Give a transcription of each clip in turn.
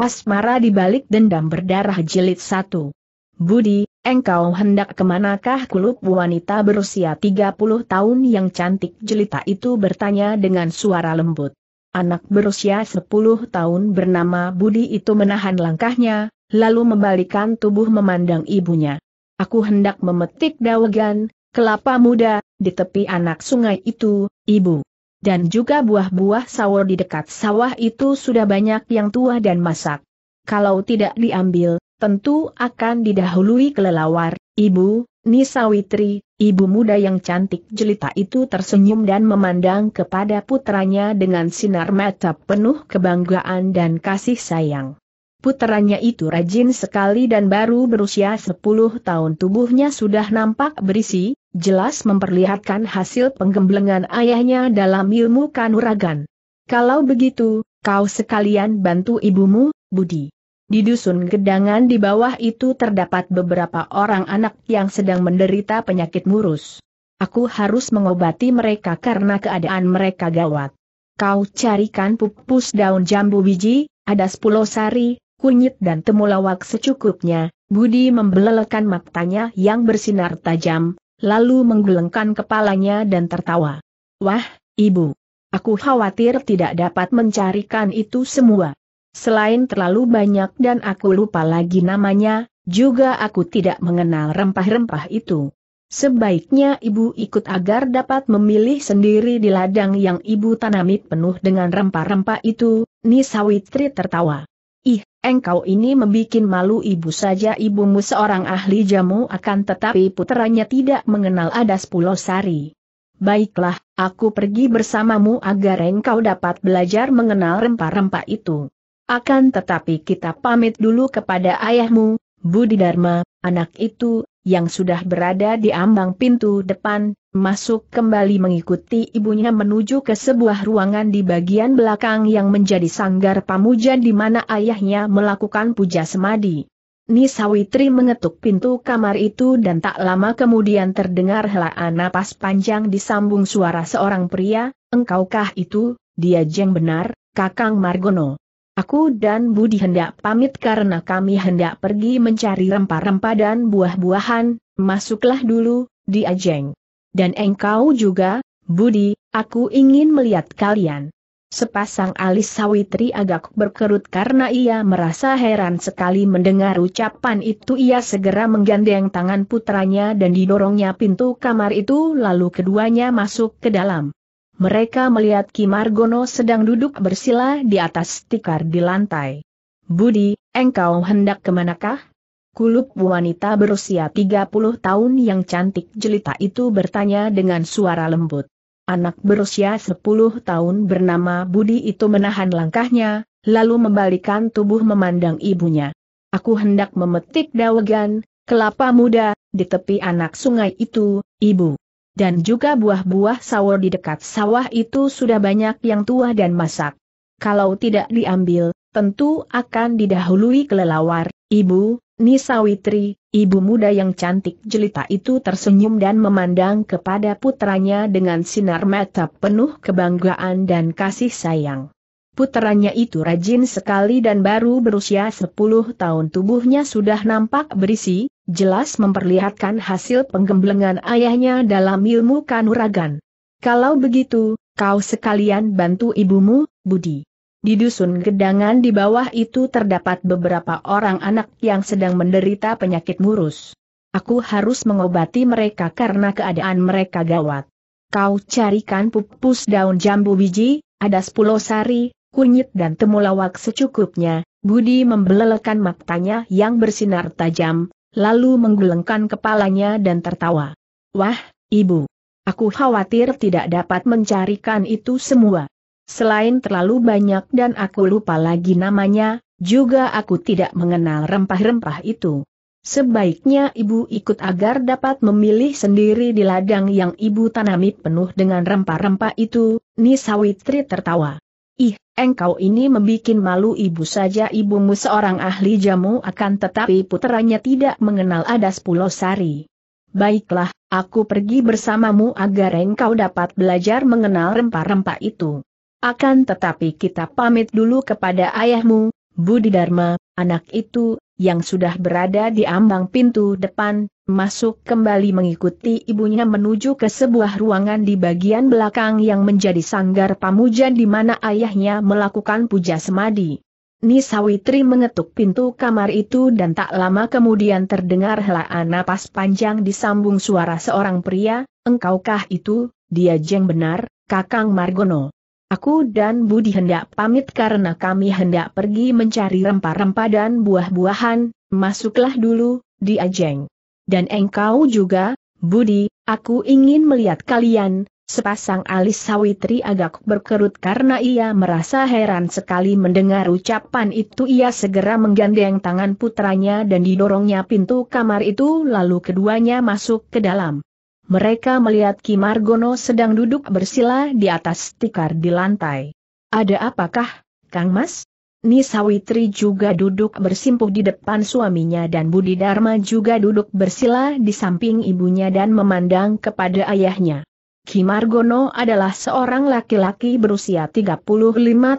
Asmara di balik dendam berdarah jilid satu. Budi, engkau hendak kemanakah kulup wanita berusia 30 tahun yang cantik jelita itu bertanya dengan suara lembut. Anak berusia 10 tahun bernama Budi itu menahan langkahnya, lalu membalikan tubuh memandang ibunya. Aku hendak memetik dawegan, kelapa muda, di tepi anak sungai itu, ibu dan juga buah-buah sawor di dekat sawah itu sudah banyak yang tua dan masak. Kalau tidak diambil, tentu akan didahului kelelawar. Ibu, Nisawitri, ibu muda yang cantik jelita itu tersenyum dan memandang kepada putranya dengan sinar mata penuh kebanggaan dan kasih sayang. Puteranya itu rajin sekali dan baru berusia 10 tahun tubuhnya sudah nampak berisi, jelas memperlihatkan hasil penggemblengan ayahnya dalam ilmu kanuragan. Kalau begitu, kau sekalian bantu ibumu, Budi. Di dusun gedangan di bawah itu terdapat beberapa orang anak yang sedang menderita penyakit murus. Aku harus mengobati mereka karena keadaan mereka gawat. Kau carikan pupus daun jambu biji, ada sepuluh sari, kunyit dan temulawak secukupnya, Budi membelelekan matanya yang bersinar tajam, lalu menggelengkan kepalanya dan tertawa. Wah, ibu. Aku khawatir tidak dapat mencarikan itu semua. Selain terlalu banyak dan aku lupa lagi namanya, juga aku tidak mengenal rempah-rempah itu. Sebaiknya ibu ikut agar dapat memilih sendiri di ladang yang ibu tanami penuh dengan rempah-rempah itu, Nisawitri tertawa. Ih, engkau ini membuat malu ibu saja ibumu seorang ahli jamu akan tetapi puteranya tidak mengenal ada sepuluh sari. Baiklah, aku pergi bersamamu agar engkau dapat belajar mengenal rempah-rempah itu. Akan tetapi kita pamit dulu kepada ayahmu, Budi Dharma, anak itu, yang sudah berada di ambang pintu depan, masuk kembali mengikuti ibunya menuju ke sebuah ruangan di bagian belakang yang menjadi sanggar pamujan di mana ayahnya melakukan puja semadi. Nisawitri mengetuk pintu kamar itu dan tak lama kemudian terdengar helaan napas panjang disambung suara seorang pria, engkaukah itu, dia jeng benar, Kakang Margono. Aku dan Budi hendak pamit karena kami hendak pergi mencari rempah-rempah dan buah-buahan, masuklah dulu, dia jeng. Dan engkau juga, Budi, aku ingin melihat kalian. Sepasang alis Sawitri agak berkerut karena ia merasa heran sekali mendengar ucapan itu ia segera menggandeng tangan putranya dan didorongnya pintu kamar itu lalu keduanya masuk ke dalam. Mereka melihat Kimargono sedang duduk bersila di atas tikar di lantai. Budi, engkau hendak kemanakah? Kulup wanita berusia 30 tahun yang cantik jelita itu bertanya dengan suara lembut. Anak berusia 10 tahun bernama Budi itu menahan langkahnya, lalu membalikan tubuh memandang ibunya. Aku hendak memetik dawegan, kelapa muda, di tepi anak sungai itu, ibu. Dan juga buah-buah sawor di dekat sawah itu sudah banyak yang tua dan masak. Kalau tidak diambil, tentu akan didahului kelelawar, ibu, Nisa Nisawitri, ibu muda yang cantik jelita itu tersenyum dan memandang kepada putranya dengan sinar mata penuh kebanggaan dan kasih sayang. Putranya itu rajin sekali dan baru berusia 10 tahun tubuhnya sudah nampak berisi, jelas memperlihatkan hasil penggemblengan ayahnya dalam ilmu kanuragan. Kalau begitu, kau sekalian bantu ibumu, Budi. Di dusun gedangan di bawah itu terdapat beberapa orang anak yang sedang menderita penyakit murus. Aku harus mengobati mereka karena keadaan mereka gawat. Kau carikan pupus daun jambu biji, ada sepuluh sari, kunyit dan temulawak secukupnya. Budi membelelekan matanya yang bersinar tajam, lalu menggelengkan kepalanya dan tertawa. Wah, ibu! Aku khawatir tidak dapat mencarikan itu semua. Selain terlalu banyak dan aku lupa lagi namanya, juga aku tidak mengenal rempah-rempah itu. Sebaiknya ibu ikut agar dapat memilih sendiri di ladang yang ibu tanami penuh dengan rempah-rempah itu, Nisawitri tertawa. Ih, engkau ini membuat malu ibu saja ibumu seorang ahli jamu akan tetapi puteranya tidak mengenal adas pulau sari. Baiklah, aku pergi bersamamu agar engkau dapat belajar mengenal rempah-rempah itu. Akan tetapi kita pamit dulu kepada ayahmu, Budi Dharma, anak itu, yang sudah berada di ambang pintu depan, masuk kembali mengikuti ibunya menuju ke sebuah ruangan di bagian belakang yang menjadi sanggar pamujan di mana ayahnya melakukan puja semadi. Nisawitri mengetuk pintu kamar itu dan tak lama kemudian terdengar helaan napas panjang disambung suara seorang pria, engkaukah itu, dia jeng benar, Kakang Margono. Aku dan Budi hendak pamit karena kami hendak pergi mencari rempah-rempah dan buah-buahan, masuklah dulu, di Ajeng. Dan engkau juga, Budi, aku ingin melihat kalian, sepasang alis Sawitri agak berkerut karena ia merasa heran sekali mendengar ucapan itu ia segera menggandeng tangan putranya dan didorongnya pintu kamar itu lalu keduanya masuk ke dalam mereka melihat Ki Margono sedang duduk bersila di atas tikar di lantai. Ada apakah, Kang Mas? Nisawitri juga duduk bersimpuh di depan suaminya dan Budi Dharma juga duduk bersila di samping ibunya dan memandang kepada ayahnya. Ki Margono adalah seorang laki-laki berusia 35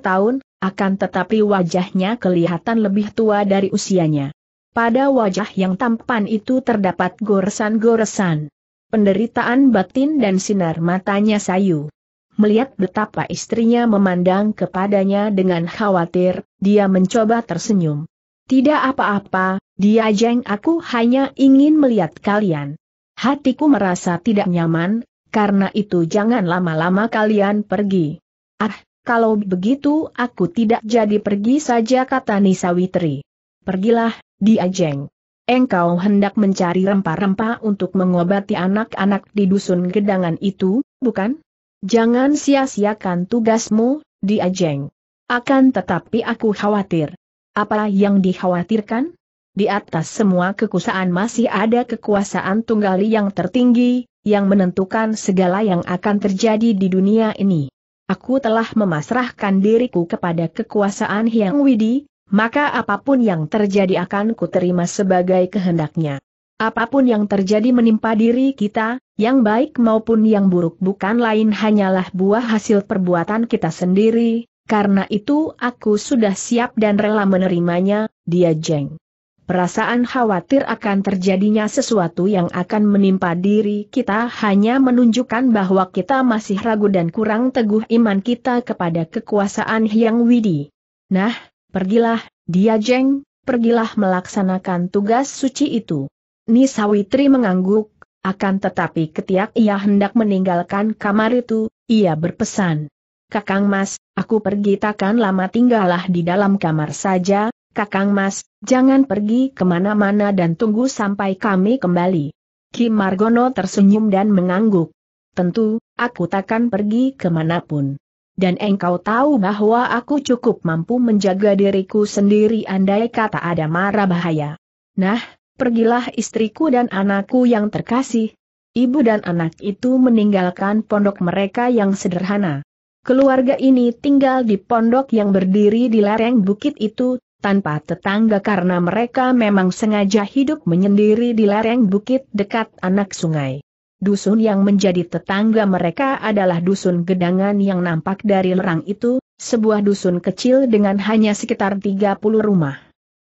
tahun, akan tetapi wajahnya kelihatan lebih tua dari usianya. Pada wajah yang tampan itu terdapat goresan-goresan penderitaan batin dan sinar matanya sayu. Melihat betapa istrinya memandang kepadanya dengan khawatir, dia mencoba tersenyum. Tidak apa-apa, dia jeng aku hanya ingin melihat kalian. Hatiku merasa tidak nyaman, karena itu jangan lama-lama kalian pergi. Ah, kalau begitu aku tidak jadi pergi saja kata Nisa Witri. Pergilah, dia jeng engkau hendak mencari rempah-rempah untuk mengobati anak-anak di dusun gedangan itu, bukan? Jangan sia-siakan tugasmu, diajeng. Akan tetapi aku khawatir. Apa yang dikhawatirkan? Di atas semua kekuasaan masih ada kekuasaan tunggali yang tertinggi, yang menentukan segala yang akan terjadi di dunia ini. Aku telah memasrahkan diriku kepada kekuasaan Hyang Widi, maka apapun yang terjadi akan kuterima sebagai kehendaknya. Apapun yang terjadi menimpa diri kita, yang baik maupun yang buruk bukan lain hanyalah buah hasil perbuatan kita sendiri, karena itu aku sudah siap dan rela menerimanya, dia jeng. Perasaan khawatir akan terjadinya sesuatu yang akan menimpa diri kita hanya menunjukkan bahwa kita masih ragu dan kurang teguh iman kita kepada kekuasaan Hyang Widi. Nah, Pergilah, dia jeng, pergilah melaksanakan tugas suci itu. Nisawitri mengangguk, akan tetapi ketiak ia hendak meninggalkan kamar itu, ia berpesan. Kakang Mas, aku pergi takkan lama tinggallah di dalam kamar saja, Kakang Mas, jangan pergi kemana-mana dan tunggu sampai kami kembali. Kim Margono tersenyum dan mengangguk. Tentu, aku takkan pergi kemanapun dan engkau tahu bahwa aku cukup mampu menjaga diriku sendiri andai kata ada marah bahaya. Nah, pergilah istriku dan anakku yang terkasih. Ibu dan anak itu meninggalkan pondok mereka yang sederhana. Keluarga ini tinggal di pondok yang berdiri di lereng bukit itu, tanpa tetangga karena mereka memang sengaja hidup menyendiri di lereng bukit dekat anak sungai dusun yang menjadi tetangga mereka adalah dusun gedangan yang nampak dari lerang itu, sebuah dusun kecil dengan hanya sekitar 30 rumah.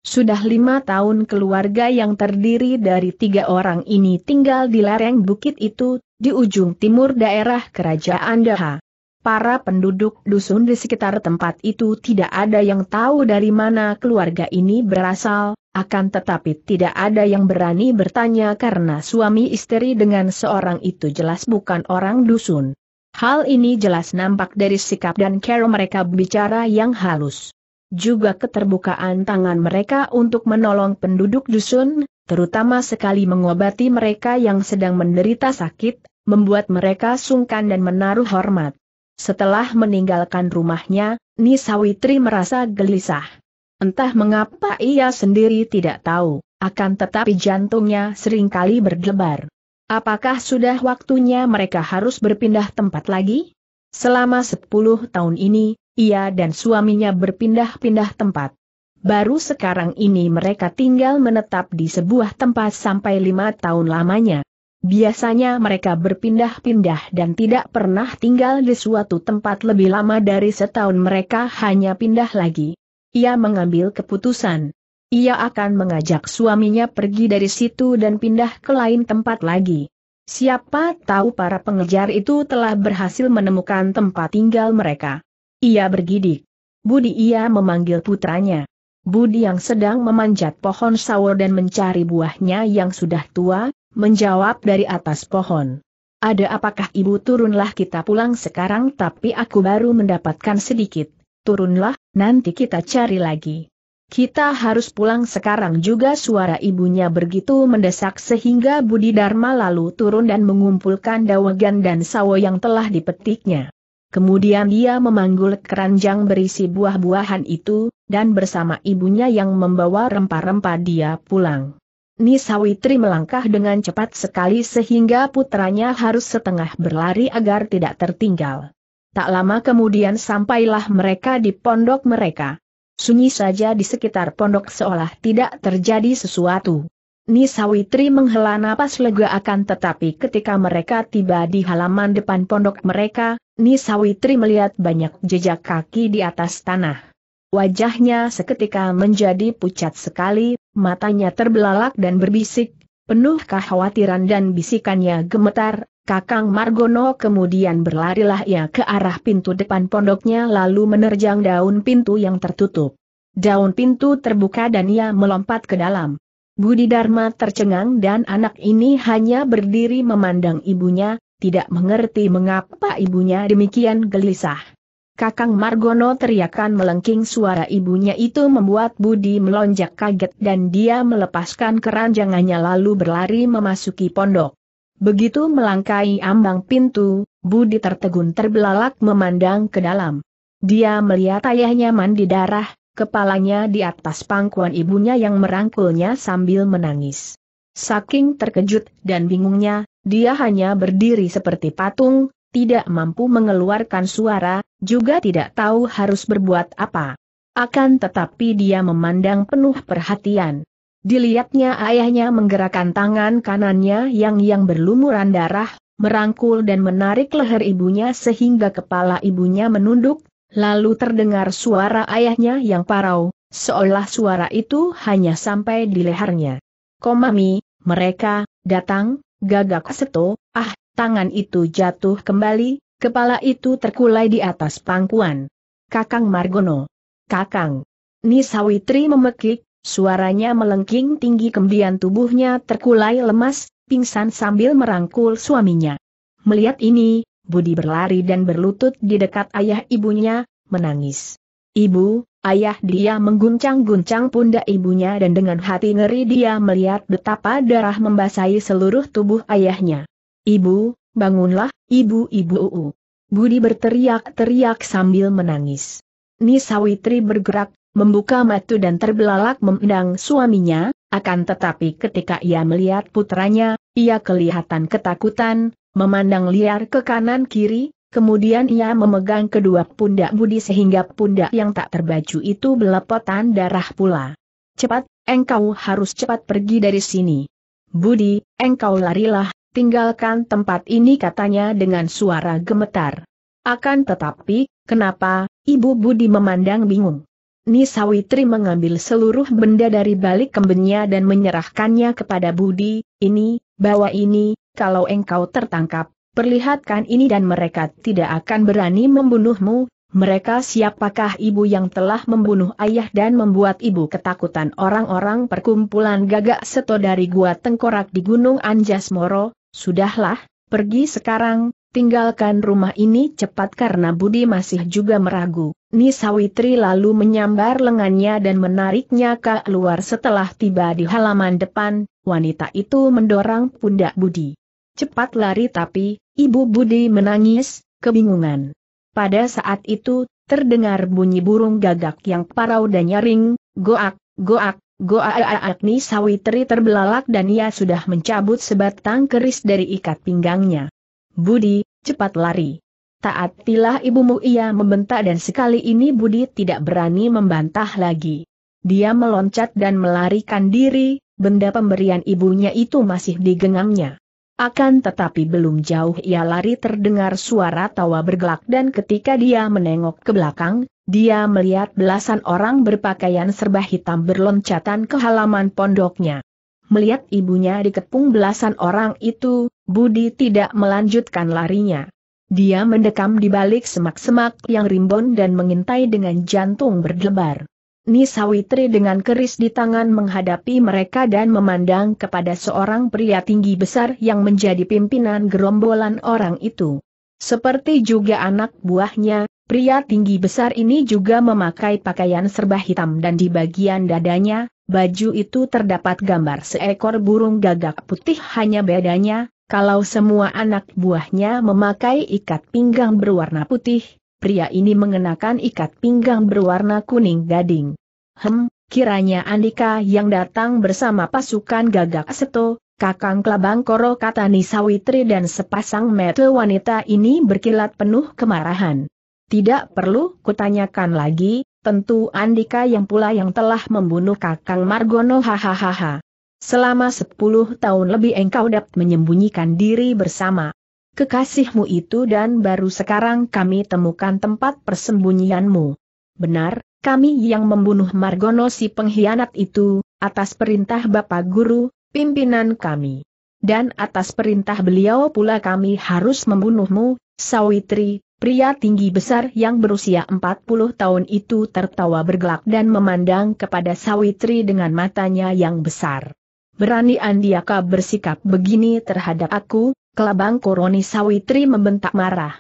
Sudah lima tahun keluarga yang terdiri dari tiga orang ini tinggal di lereng bukit itu, di ujung timur daerah kerajaan Daha. Para penduduk dusun di sekitar tempat itu tidak ada yang tahu dari mana keluarga ini berasal, akan tetapi tidak ada yang berani bertanya karena suami istri dengan seorang itu jelas bukan orang dusun. Hal ini jelas nampak dari sikap dan cara mereka berbicara yang halus. Juga keterbukaan tangan mereka untuk menolong penduduk dusun, terutama sekali mengobati mereka yang sedang menderita sakit, membuat mereka sungkan dan menaruh hormat. Setelah meninggalkan rumahnya, Nisawitri merasa gelisah. Entah mengapa ia sendiri tidak tahu, akan tetapi jantungnya seringkali berdebar. Apakah sudah waktunya mereka harus berpindah tempat lagi? Selama 10 tahun ini, ia dan suaminya berpindah-pindah tempat. Baru sekarang ini mereka tinggal menetap di sebuah tempat sampai lima tahun lamanya. Biasanya mereka berpindah-pindah dan tidak pernah tinggal di suatu tempat lebih lama dari setahun mereka hanya pindah lagi. Ia mengambil keputusan. Ia akan mengajak suaminya pergi dari situ dan pindah ke lain tempat lagi. Siapa tahu para pengejar itu telah berhasil menemukan tempat tinggal mereka. Ia bergidik. Budi ia memanggil putranya. Budi yang sedang memanjat pohon sawo dan mencari buahnya yang sudah tua, menjawab dari atas pohon. Ada apakah ibu turunlah kita pulang sekarang tapi aku baru mendapatkan sedikit, turunlah, nanti kita cari lagi. Kita harus pulang sekarang juga suara ibunya begitu mendesak sehingga Budi Dharma lalu turun dan mengumpulkan dawagan dan sawo yang telah dipetiknya. Kemudian dia memanggul keranjang berisi buah-buahan itu, dan bersama ibunya yang membawa rempah-rempah dia pulang. Nisawitri melangkah dengan cepat sekali sehingga putranya harus setengah berlari agar tidak tertinggal. Tak lama kemudian sampailah mereka di pondok mereka. Sunyi saja di sekitar pondok seolah tidak terjadi sesuatu. Nisawitri menghela napas lega akan tetapi ketika mereka tiba di halaman depan pondok mereka, Nisawitri melihat banyak jejak kaki di atas tanah. Wajahnya seketika menjadi pucat sekali, matanya terbelalak dan berbisik, penuh kekhawatiran dan bisikannya gemetar, Kakang Margono kemudian berlarilah ia ke arah pintu depan pondoknya lalu menerjang daun pintu yang tertutup. Daun pintu terbuka dan ia melompat ke dalam. Budi Dharma tercengang dan anak ini hanya berdiri memandang ibunya, tidak mengerti mengapa ibunya demikian gelisah. Kakang Margono teriakan melengking suara ibunya itu membuat Budi melonjak kaget dan dia melepaskan keranjangannya lalu berlari memasuki pondok. Begitu melangkai ambang pintu, Budi tertegun terbelalak memandang ke dalam. Dia melihat ayahnya mandi darah, kepalanya di atas pangkuan ibunya yang merangkulnya sambil menangis. Saking terkejut dan bingungnya, dia hanya berdiri seperti patung, tidak mampu mengeluarkan suara, juga tidak tahu harus berbuat apa. Akan tetapi dia memandang penuh perhatian. Dilihatnya ayahnya menggerakkan tangan kanannya yang yang berlumuran darah, merangkul dan menarik leher ibunya sehingga kepala ibunya menunduk, lalu terdengar suara ayahnya yang parau, seolah suara itu hanya sampai di lehernya. Komami, mereka, datang, gagak seto, ah, tangan itu jatuh kembali, kepala itu terkulai di atas pangkuan. Kakang Margono. Kakang. Nisawitri memekik, suaranya melengking tinggi kemudian tubuhnya terkulai lemas, pingsan sambil merangkul suaminya. Melihat ini, Budi berlari dan berlutut di dekat ayah ibunya, menangis. Ibu, ayah dia mengguncang-guncang pundak ibunya dan dengan hati ngeri dia melihat betapa darah membasahi seluruh tubuh ayahnya. Ibu, bangunlah, ibu-ibu. uu. Budi berteriak-teriak sambil menangis. Nisawitri bergerak, membuka matu dan terbelalak memandang suaminya, akan tetapi ketika ia melihat putranya, ia kelihatan ketakutan, memandang liar ke kanan kiri, kemudian ia memegang kedua pundak Budi sehingga pundak yang tak terbaju itu belepotan darah pula. Cepat, engkau harus cepat pergi dari sini. Budi, engkau larilah, Tinggalkan tempat ini katanya dengan suara gemetar. Akan tetapi, kenapa, Ibu Budi memandang bingung. Nisawitri mengambil seluruh benda dari balik kembennya dan menyerahkannya kepada Budi, ini, bawa ini, kalau engkau tertangkap, perlihatkan ini dan mereka tidak akan berani membunuhmu, mereka siapakah ibu yang telah membunuh ayah dan membuat ibu ketakutan orang-orang perkumpulan gagak seto dari gua tengkorak di Gunung Anjas Moro, Sudahlah, pergi sekarang, tinggalkan rumah ini cepat karena Budi masih juga meragu. Nisawitri lalu menyambar lengannya dan menariknya ke luar setelah tiba di halaman depan, wanita itu mendorong pundak Budi. Cepat lari tapi, ibu Budi menangis, kebingungan. Pada saat itu, terdengar bunyi burung gagak yang parau dan nyaring, goak, goak, Goa-agni Sawitri terbelalak dan ia sudah mencabut sebatang keris dari ikat pinggangnya. Budi, cepat lari. Taatilah ibumu ia membentak dan sekali ini Budi tidak berani membantah lagi. Dia meloncat dan melarikan diri, benda pemberian ibunya itu masih digenggamnya. Akan tetapi belum jauh ia lari terdengar suara tawa bergelak dan ketika dia menengok ke belakang, dia melihat belasan orang berpakaian serba hitam berloncatan ke halaman pondoknya. Melihat ibunya dikepung belasan orang itu, Budi tidak melanjutkan larinya. Dia mendekam di balik semak-semak yang rimbun dan mengintai dengan jantung berdebar. Nisawitri dengan keris di tangan menghadapi mereka dan memandang kepada seorang pria tinggi besar yang menjadi pimpinan gerombolan orang itu. Seperti juga anak buahnya, pria tinggi besar ini juga memakai pakaian serba hitam dan di bagian dadanya, baju itu terdapat gambar seekor burung gagak putih hanya bedanya, kalau semua anak buahnya memakai ikat pinggang berwarna putih, pria ini mengenakan ikat pinggang berwarna kuning gading. Hem, kiranya Andika yang datang bersama pasukan gagak seto, kakang kelabang koro katani sawitri dan sepasang mete wanita ini berkilat penuh kemarahan. Tidak perlu kutanyakan lagi, tentu Andika yang pula yang telah membunuh kakang Margono hahaha. Selama sepuluh tahun lebih engkau dapat menyembunyikan diri bersama kekasihmu itu dan baru sekarang kami temukan tempat persembunyianmu. Benar, kami yang membunuh Margono si pengkhianat itu, atas perintah Bapak Guru, pimpinan kami. Dan atas perintah beliau pula kami harus membunuhmu, Sawitri, pria tinggi besar yang berusia 40 tahun itu tertawa bergelak dan memandang kepada Sawitri dengan matanya yang besar. Berani Andiaka bersikap begini terhadap aku, Kelabang Koroni Sawitri membentak marah.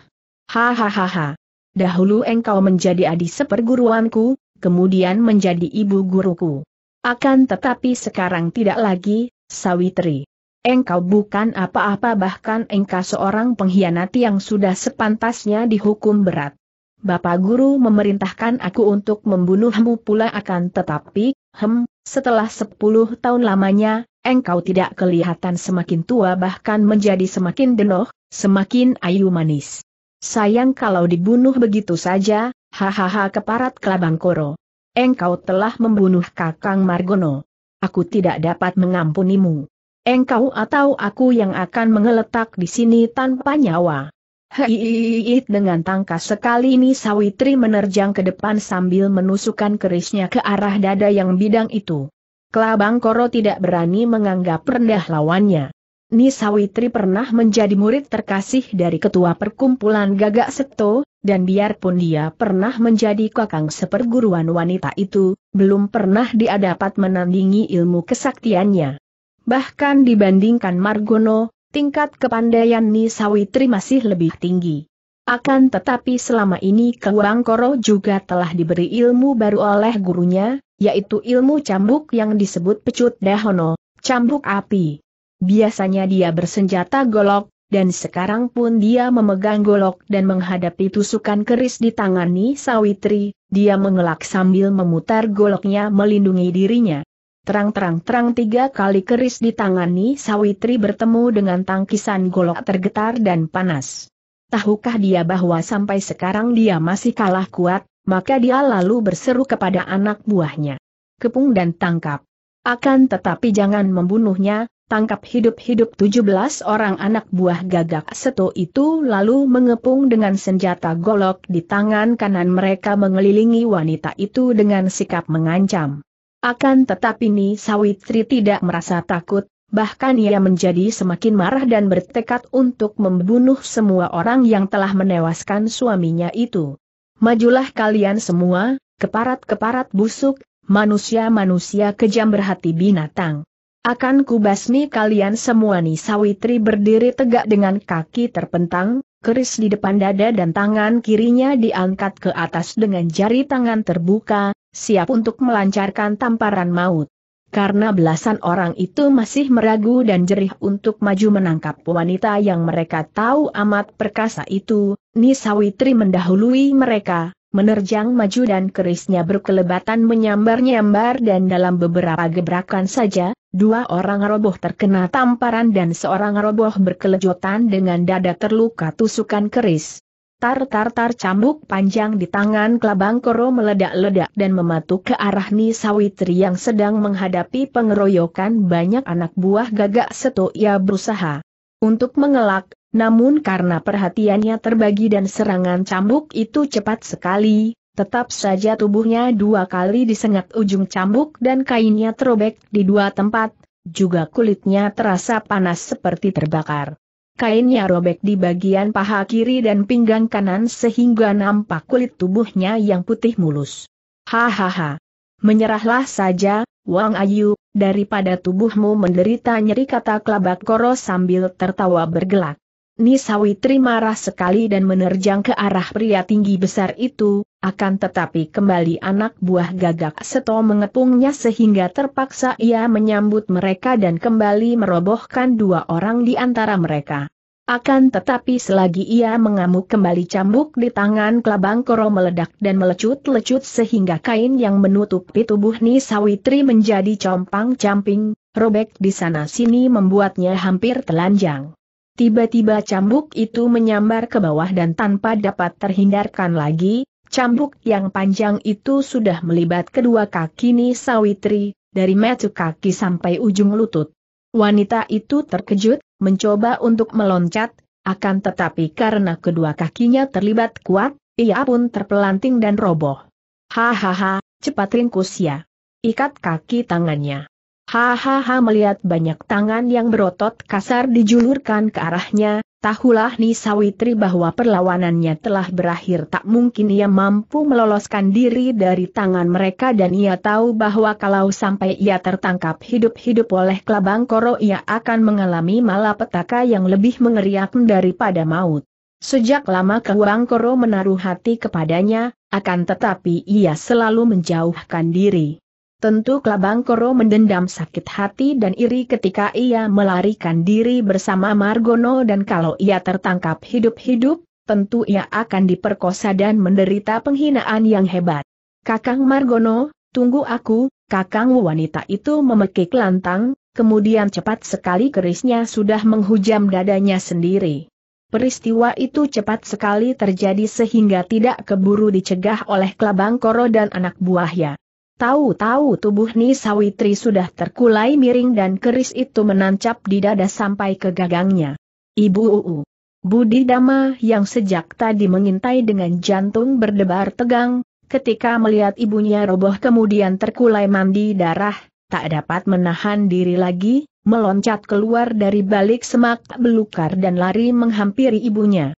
Hahaha. Dahulu engkau menjadi adik seperguruanku, kemudian menjadi ibu guruku. Akan tetapi sekarang tidak lagi, Sawitri. Engkau bukan apa-apa bahkan engkau seorang pengkhianati yang sudah sepantasnya dihukum berat. Bapak guru memerintahkan aku untuk membunuhmu pula akan tetapi, hem, setelah sepuluh tahun lamanya, engkau tidak kelihatan semakin tua bahkan menjadi semakin denoh, semakin ayu manis. Sayang kalau dibunuh begitu saja, hahaha keparat kelabang koro. Engkau telah membunuh kakang Margono. Aku tidak dapat mengampunimu. Engkau atau aku yang akan mengeletak di sini tanpa nyawa. Hei, dengan tangkas sekali ini Sawitri menerjang ke depan sambil menusukkan kerisnya ke arah dada yang bidang itu. Kelabang Koro tidak berani menganggap rendah lawannya. Nisawitri pernah menjadi murid terkasih dari ketua perkumpulan Gagak Seto, dan biarpun dia pernah menjadi kakang seperguruan wanita itu, belum pernah dia dapat menandingi ilmu kesaktiannya. Bahkan dibandingkan Margono, tingkat kepandaian Nisawitri masih lebih tinggi. Akan tetapi selama ini Kewangkoro juga telah diberi ilmu baru oleh gurunya, yaitu ilmu cambuk yang disebut pecut dahono, cambuk api. Biasanya dia bersenjata golok, dan sekarang pun dia memegang golok dan menghadapi tusukan keris di tangan Ni Sawitri, dia mengelak sambil memutar goloknya melindungi dirinya. Terang-terang-terang tiga kali keris di tangan Ni Sawitri bertemu dengan tangkisan golok tergetar dan panas. Tahukah dia bahwa sampai sekarang dia masih kalah kuat, maka dia lalu berseru kepada anak buahnya. Kepung dan tangkap. Akan tetapi jangan membunuhnya, tangkap hidup-hidup 17 orang anak buah gagak seto itu lalu mengepung dengan senjata golok di tangan kanan mereka mengelilingi wanita itu dengan sikap mengancam. Akan tetapi Ni Sawitri tidak merasa takut, bahkan ia menjadi semakin marah dan bertekad untuk membunuh semua orang yang telah menewaskan suaminya itu. Majulah kalian semua, keparat-keparat busuk, manusia-manusia kejam berhati binatang. Akan kubasmi kalian semua nih Sawitri berdiri tegak dengan kaki terpentang, keris di depan dada dan tangan kirinya diangkat ke atas dengan jari tangan terbuka, siap untuk melancarkan tamparan maut karena belasan orang itu masih meragu dan jerih untuk maju menangkap wanita yang mereka tahu amat perkasa itu, Nisawitri mendahului mereka, menerjang maju dan kerisnya berkelebatan menyambar-nyambar dan dalam beberapa gebrakan saja, dua orang roboh terkena tamparan dan seorang roboh berkelejutan dengan dada terluka tusukan keris. Tar-tar-tar cambuk panjang di tangan Kelabang Koro meledak-ledak dan mematuk ke arah Nisawitri yang sedang menghadapi pengeroyokan banyak anak buah gagak seto ia berusaha untuk mengelak, namun karena perhatiannya terbagi dan serangan cambuk itu cepat sekali, tetap saja tubuhnya dua kali disengat ujung cambuk dan kainnya terobek di dua tempat, juga kulitnya terasa panas seperti terbakar. Kainnya robek di bagian paha kiri dan pinggang kanan sehingga nampak kulit tubuhnya yang putih mulus. Hahaha. Menyerahlah saja, Wang Ayu, daripada tubuhmu menderita nyeri kata kelabak koro sambil tertawa bergelak. Nisawitri marah sekali dan menerjang ke arah pria tinggi besar itu, akan tetapi kembali anak buah gagak seto mengepungnya sehingga terpaksa ia menyambut mereka dan kembali merobohkan dua orang di antara mereka. Akan tetapi selagi ia mengamuk kembali cambuk di tangan kelabang koro meledak dan melecut-lecut sehingga kain yang menutupi tubuh Nisawitri menjadi compang-camping, robek di sana-sini membuatnya hampir telanjang. Tiba-tiba cambuk itu menyambar ke bawah dan tanpa dapat terhindarkan lagi, cambuk yang panjang itu sudah melibat kedua kaki Ni Sawitri, dari metu kaki sampai ujung lutut. Wanita itu terkejut, mencoba untuk meloncat, akan tetapi karena kedua kakinya terlibat kuat, ia pun terpelanting dan roboh. Hahaha, cepat ringkus ya. Ikat kaki tangannya. Hahaha melihat banyak tangan yang berotot kasar dijulurkan ke arahnya, tahulah Nisawitri bahwa perlawanannya telah berakhir tak mungkin ia mampu meloloskan diri dari tangan mereka dan ia tahu bahwa kalau sampai ia tertangkap hidup-hidup oleh kelabang koro ia akan mengalami malapetaka yang lebih mengerikan daripada maut. Sejak lama Kelabang Koro menaruh hati kepadanya, akan tetapi ia selalu menjauhkan diri. Tentu Kelabang Koro mendendam sakit hati dan iri ketika ia melarikan diri bersama Margono dan kalau ia tertangkap hidup-hidup, tentu ia akan diperkosa dan menderita penghinaan yang hebat. Kakang Margono, tunggu aku, kakang wanita itu memekik lantang, kemudian cepat sekali kerisnya sudah menghujam dadanya sendiri. Peristiwa itu cepat sekali terjadi sehingga tidak keburu dicegah oleh Kelabang Koro dan anak buahnya. Tahu-tahu tubuh Nisawitri sudah terkulai miring dan keris itu menancap di dada sampai ke gagangnya. Ibu Uu. Budi Dama yang sejak tadi mengintai dengan jantung berdebar tegang, ketika melihat ibunya roboh kemudian terkulai mandi darah, tak dapat menahan diri lagi, meloncat keluar dari balik semak belukar dan lari menghampiri ibunya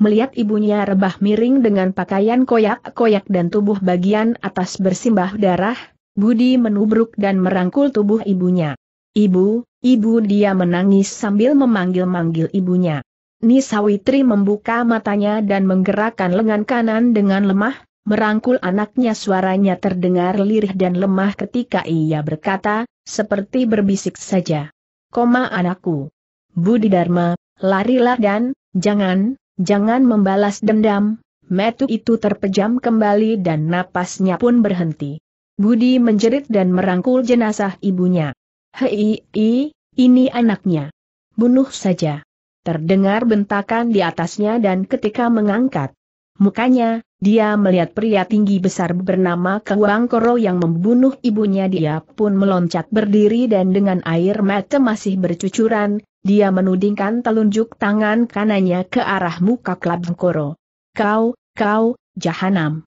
melihat ibunya rebah miring dengan pakaian koyak-koyak dan tubuh bagian atas bersimbah darah, Budi menubruk dan merangkul tubuh ibunya. Ibu, ibu dia menangis sambil memanggil-manggil ibunya. Nisawitri membuka matanya dan menggerakkan lengan kanan dengan lemah, merangkul anaknya suaranya terdengar lirih dan lemah ketika ia berkata, seperti berbisik saja. Koma anakku. Budi Dharma, larilah dan, jangan, Jangan membalas dendam, metu itu terpejam kembali dan napasnya pun berhenti. Budi menjerit dan merangkul jenazah ibunya. Hei, i, ini anaknya. Bunuh saja. Terdengar bentakan di atasnya dan ketika mengangkat mukanya, dia melihat pria tinggi besar bernama Kewang Koro yang membunuh ibunya dia pun meloncat berdiri dan dengan air mata masih bercucuran, dia menudingkan telunjuk tangan kanannya ke arah muka Klabengkoro. Kau, kau, jahanam.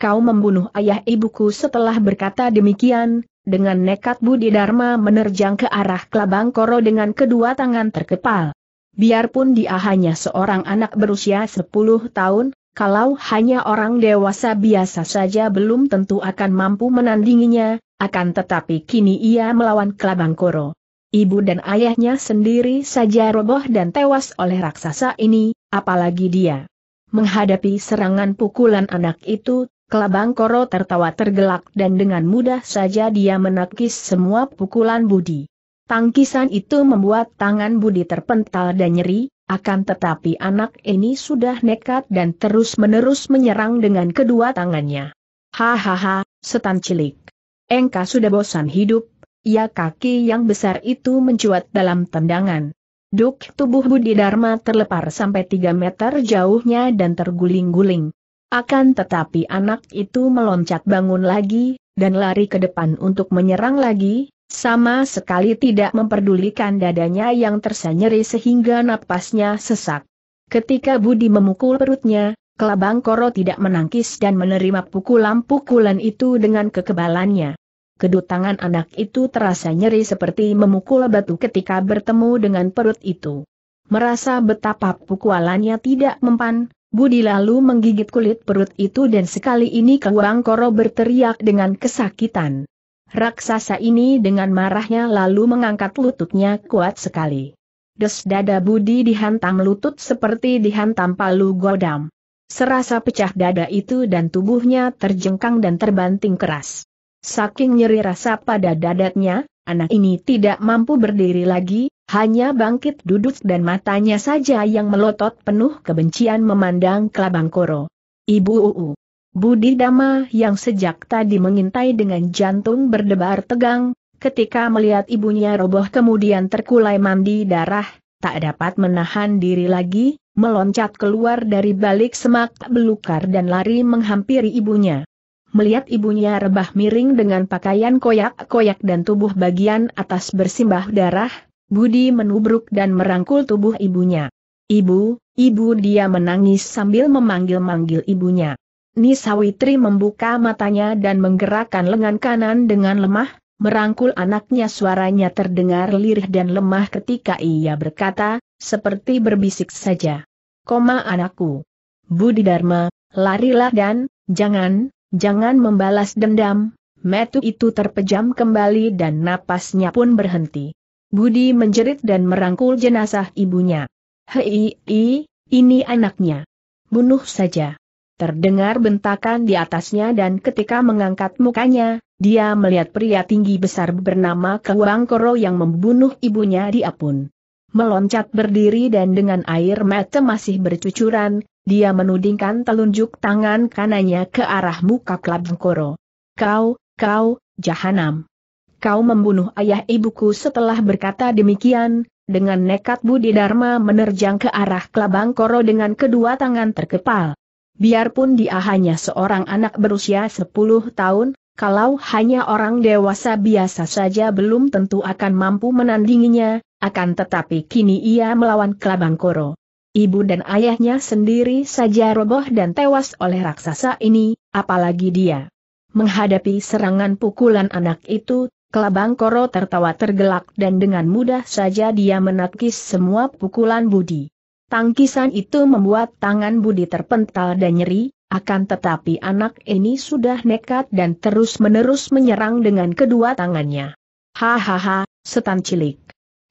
Kau membunuh ayah ibuku setelah berkata demikian, dengan nekat Budi Dharma menerjang ke arah Klabangkoro dengan kedua tangan terkepal. Biarpun dia hanya seorang anak berusia 10 tahun, kalau hanya orang dewasa biasa saja belum tentu akan mampu menandinginya, akan tetapi kini ia melawan Klabangkoro ibu dan ayahnya sendiri saja roboh dan tewas oleh raksasa ini, apalagi dia. Menghadapi serangan pukulan anak itu, Kelabang Koro tertawa tergelak dan dengan mudah saja dia menakis semua pukulan Budi. Tangkisan itu membuat tangan Budi terpental dan nyeri, akan tetapi anak ini sudah nekat dan terus-menerus menyerang dengan kedua tangannya. Hahaha, setan cilik. Engkau sudah bosan hidup, ia kaki yang besar itu mencuat dalam tendangan. Duk tubuh Budi Dharma terlepar sampai 3 meter jauhnya dan terguling-guling. Akan tetapi anak itu meloncat bangun lagi, dan lari ke depan untuk menyerang lagi, sama sekali tidak memperdulikan dadanya yang tersenyeri sehingga napasnya sesak. Ketika Budi memukul perutnya, Kelabang Koro tidak menangkis dan menerima pukulan-pukulan itu dengan kekebalannya kedua tangan anak itu terasa nyeri seperti memukul batu ketika bertemu dengan perut itu. Merasa betapa pukulannya tidak mempan, Budi lalu menggigit kulit perut itu dan sekali ini Kewang Koro berteriak dengan kesakitan. Raksasa ini dengan marahnya lalu mengangkat lututnya kuat sekali. Des dada Budi dihantam lutut seperti dihantam palu godam. Serasa pecah dada itu dan tubuhnya terjengkang dan terbanting keras. Saking nyeri rasa pada dadanya, anak ini tidak mampu berdiri lagi, hanya bangkit duduk dan matanya saja yang melotot penuh kebencian memandang kelabang koro. Ibu Uu. Budi Dama yang sejak tadi mengintai dengan jantung berdebar tegang, ketika melihat ibunya roboh kemudian terkulai mandi darah, tak dapat menahan diri lagi, meloncat keluar dari balik semak belukar dan lari menghampiri ibunya melihat ibunya rebah miring dengan pakaian koyak-koyak dan tubuh bagian atas bersimbah darah, Budi menubruk dan merangkul tubuh ibunya. Ibu, ibu dia menangis sambil memanggil-manggil ibunya. Nisawitri membuka matanya dan menggerakkan lengan kanan dengan lemah, merangkul anaknya suaranya terdengar lirih dan lemah ketika ia berkata, seperti berbisik saja. Koma anakku. Budi Dharma, larilah dan, jangan, Jangan membalas dendam, metu itu terpejam kembali dan napasnya pun berhenti. Budi menjerit dan merangkul jenazah ibunya. Hei, i, ini anaknya. Bunuh saja. Terdengar bentakan di atasnya dan ketika mengangkat mukanya, dia melihat pria tinggi besar bernama Kewang Koro yang membunuh ibunya di pun meloncat berdiri dan dengan air mata masih bercucuran, dia menudingkan telunjuk tangan kanannya ke arah muka Klabengkoro. Kau, kau, jahanam. Kau membunuh ayah ibuku setelah berkata demikian, dengan nekat Budi Dharma menerjang ke arah Klabangkoro dengan kedua tangan terkepal. Biarpun dia hanya seorang anak berusia 10 tahun, kalau hanya orang dewasa biasa saja belum tentu akan mampu menandinginya, akan tetapi kini ia melawan Klabangkoro ibu dan ayahnya sendiri saja roboh dan tewas oleh raksasa ini, apalagi dia. Menghadapi serangan pukulan anak itu, Kelabang Koro tertawa tergelak dan dengan mudah saja dia menakis semua pukulan Budi. Tangkisan itu membuat tangan Budi terpental dan nyeri, akan tetapi anak ini sudah nekat dan terus-menerus menyerang dengan kedua tangannya. Hahaha, setan cilik.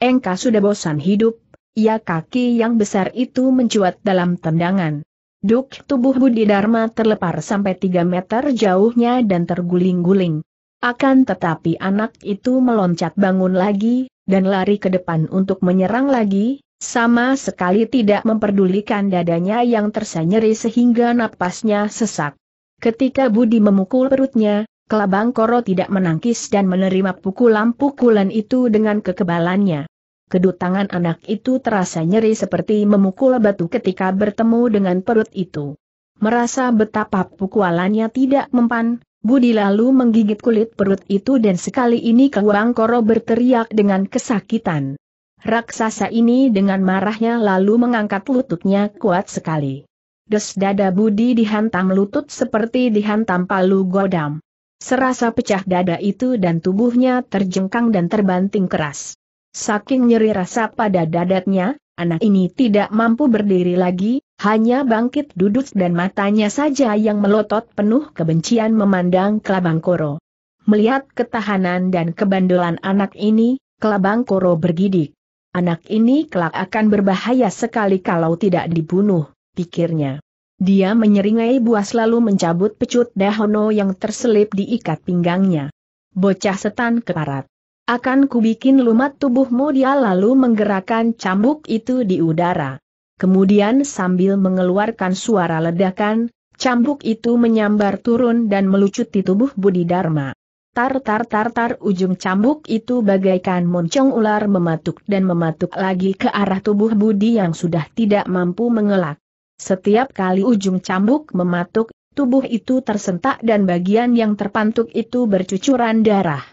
Engkau sudah bosan hidup, ia kaki yang besar itu mencuat dalam tendangan. Duk tubuh Budi Dharma terlepar sampai 3 meter jauhnya dan terguling-guling. Akan tetapi anak itu meloncat bangun lagi, dan lari ke depan untuk menyerang lagi, sama sekali tidak memperdulikan dadanya yang tersanyeri sehingga napasnya sesak. Ketika Budi memukul perutnya, Kelabang Koro tidak menangkis dan menerima pukulan-pukulan itu dengan kekebalannya. Kedua tangan anak itu terasa nyeri seperti memukul batu ketika bertemu dengan perut itu. Merasa betapa pukulannya tidak mempan, Budi lalu menggigit kulit perut itu dan sekali ini Kawang Koro berteriak dengan kesakitan. Raksasa ini dengan marahnya lalu mengangkat lututnya kuat sekali. Des dada Budi dihantam lutut seperti dihantam palu godam. Serasa pecah dada itu dan tubuhnya terjengkang dan terbanting keras. Saking nyeri rasa pada dadatnya, anak ini tidak mampu berdiri lagi, hanya bangkit duduk dan matanya saja yang melotot penuh kebencian memandang Kelabang Koro. Melihat ketahanan dan kebandelan anak ini, Kelabang Koro bergidik. Anak ini kelak akan berbahaya sekali kalau tidak dibunuh, pikirnya. Dia menyeringai buas lalu mencabut pecut dahono yang terselip diikat pinggangnya. Bocah setan keparat. Akan kubikin lumat tubuhmu dia lalu menggerakkan cambuk itu di udara. Kemudian sambil mengeluarkan suara ledakan, cambuk itu menyambar turun dan melucuti tubuh Budi Dharma. Tar tar tar tar ujung cambuk itu bagaikan moncong ular mematuk dan mematuk lagi ke arah tubuh Budi yang sudah tidak mampu mengelak. Setiap kali ujung cambuk mematuk, tubuh itu tersentak dan bagian yang terpantuk itu bercucuran darah.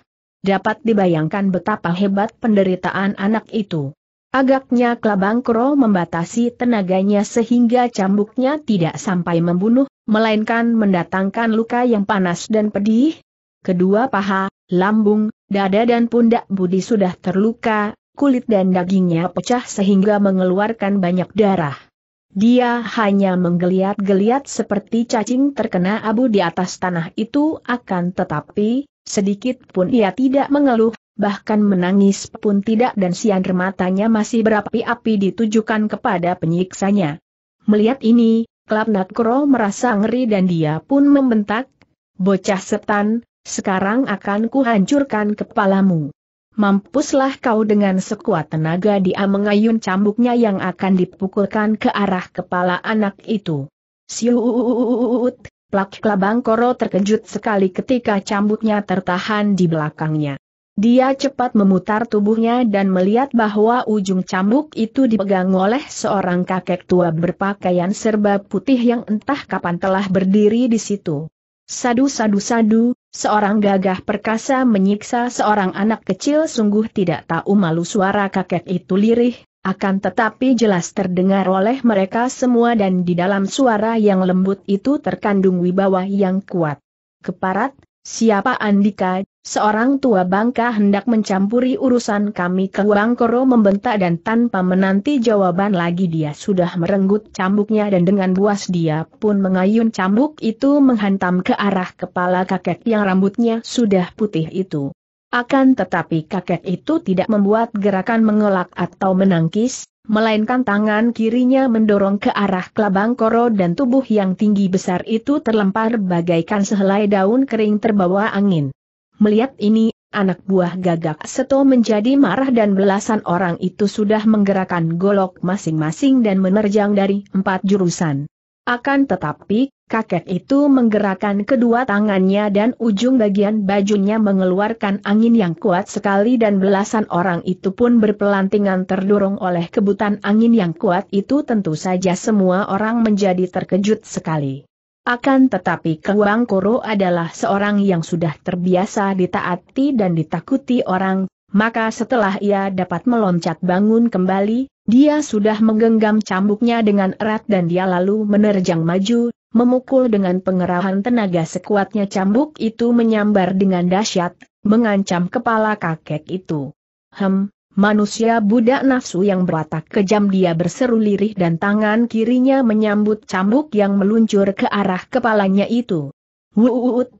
Dapat dibayangkan betapa hebat penderitaan anak itu. Agaknya Kelabang Kro membatasi tenaganya sehingga cambuknya tidak sampai membunuh, melainkan mendatangkan luka yang panas dan pedih. Kedua paha, lambung, dada dan pundak Budi sudah terluka, kulit dan dagingnya pecah sehingga mengeluarkan banyak darah. Dia hanya menggeliat-geliat seperti cacing terkena abu di atas tanah itu akan tetapi, Sedikit pun ia tidak mengeluh, bahkan menangis pun tidak dan siang matanya masih berapi-api ditujukan kepada penyiksanya. Melihat ini, Klapnat Kro merasa ngeri dan dia pun membentak, Bocah setan, sekarang akan kuhancurkan kepalamu. Mampuslah kau dengan sekuat tenaga dia mengayun cambuknya yang akan dipukulkan ke arah kepala anak itu. Siut, Lak Labang Koro terkejut sekali ketika cambuknya tertahan di belakangnya. Dia cepat memutar tubuhnya dan melihat bahwa ujung cambuk itu dipegang oleh seorang kakek tua berpakaian serba putih yang entah kapan telah berdiri di situ. Sadu-sadu-sadu, seorang gagah perkasa menyiksa seorang anak kecil sungguh tidak tahu malu suara kakek itu lirih, akan tetapi jelas terdengar oleh mereka semua dan di dalam suara yang lembut itu terkandung wibawa yang kuat. Keparat, siapa Andika, seorang tua bangka hendak mencampuri urusan kami ke Wangkoro membentak dan tanpa menanti jawaban lagi dia sudah merenggut cambuknya dan dengan buas dia pun mengayun cambuk itu menghantam ke arah kepala kakek yang rambutnya sudah putih itu. Akan tetapi kakek itu tidak membuat gerakan mengelak atau menangkis, melainkan tangan kirinya mendorong ke arah kelabang koro dan tubuh yang tinggi besar itu terlempar bagaikan sehelai daun kering terbawa angin. Melihat ini, anak buah gagak seto menjadi marah dan belasan orang itu sudah menggerakkan golok masing-masing dan menerjang dari empat jurusan. Akan tetapi, Kakek itu menggerakkan kedua tangannya dan ujung bagian bajunya mengeluarkan angin yang kuat sekali dan belasan orang itu pun berpelantingan terdorong oleh kebutan angin yang kuat itu tentu saja semua orang menjadi terkejut sekali. Akan tetapi Kewang Koro adalah seorang yang sudah terbiasa ditaati dan ditakuti orang, maka setelah ia dapat meloncat bangun kembali, dia sudah menggenggam cambuknya dengan erat dan dia lalu menerjang maju, memukul dengan pengerahan tenaga sekuatnya cambuk itu menyambar dengan dahsyat, mengancam kepala kakek itu. Hem, manusia budak nafsu yang beratak kejam dia berseru lirih dan tangan kirinya menyambut cambuk yang meluncur ke arah kepalanya itu. Wuuut,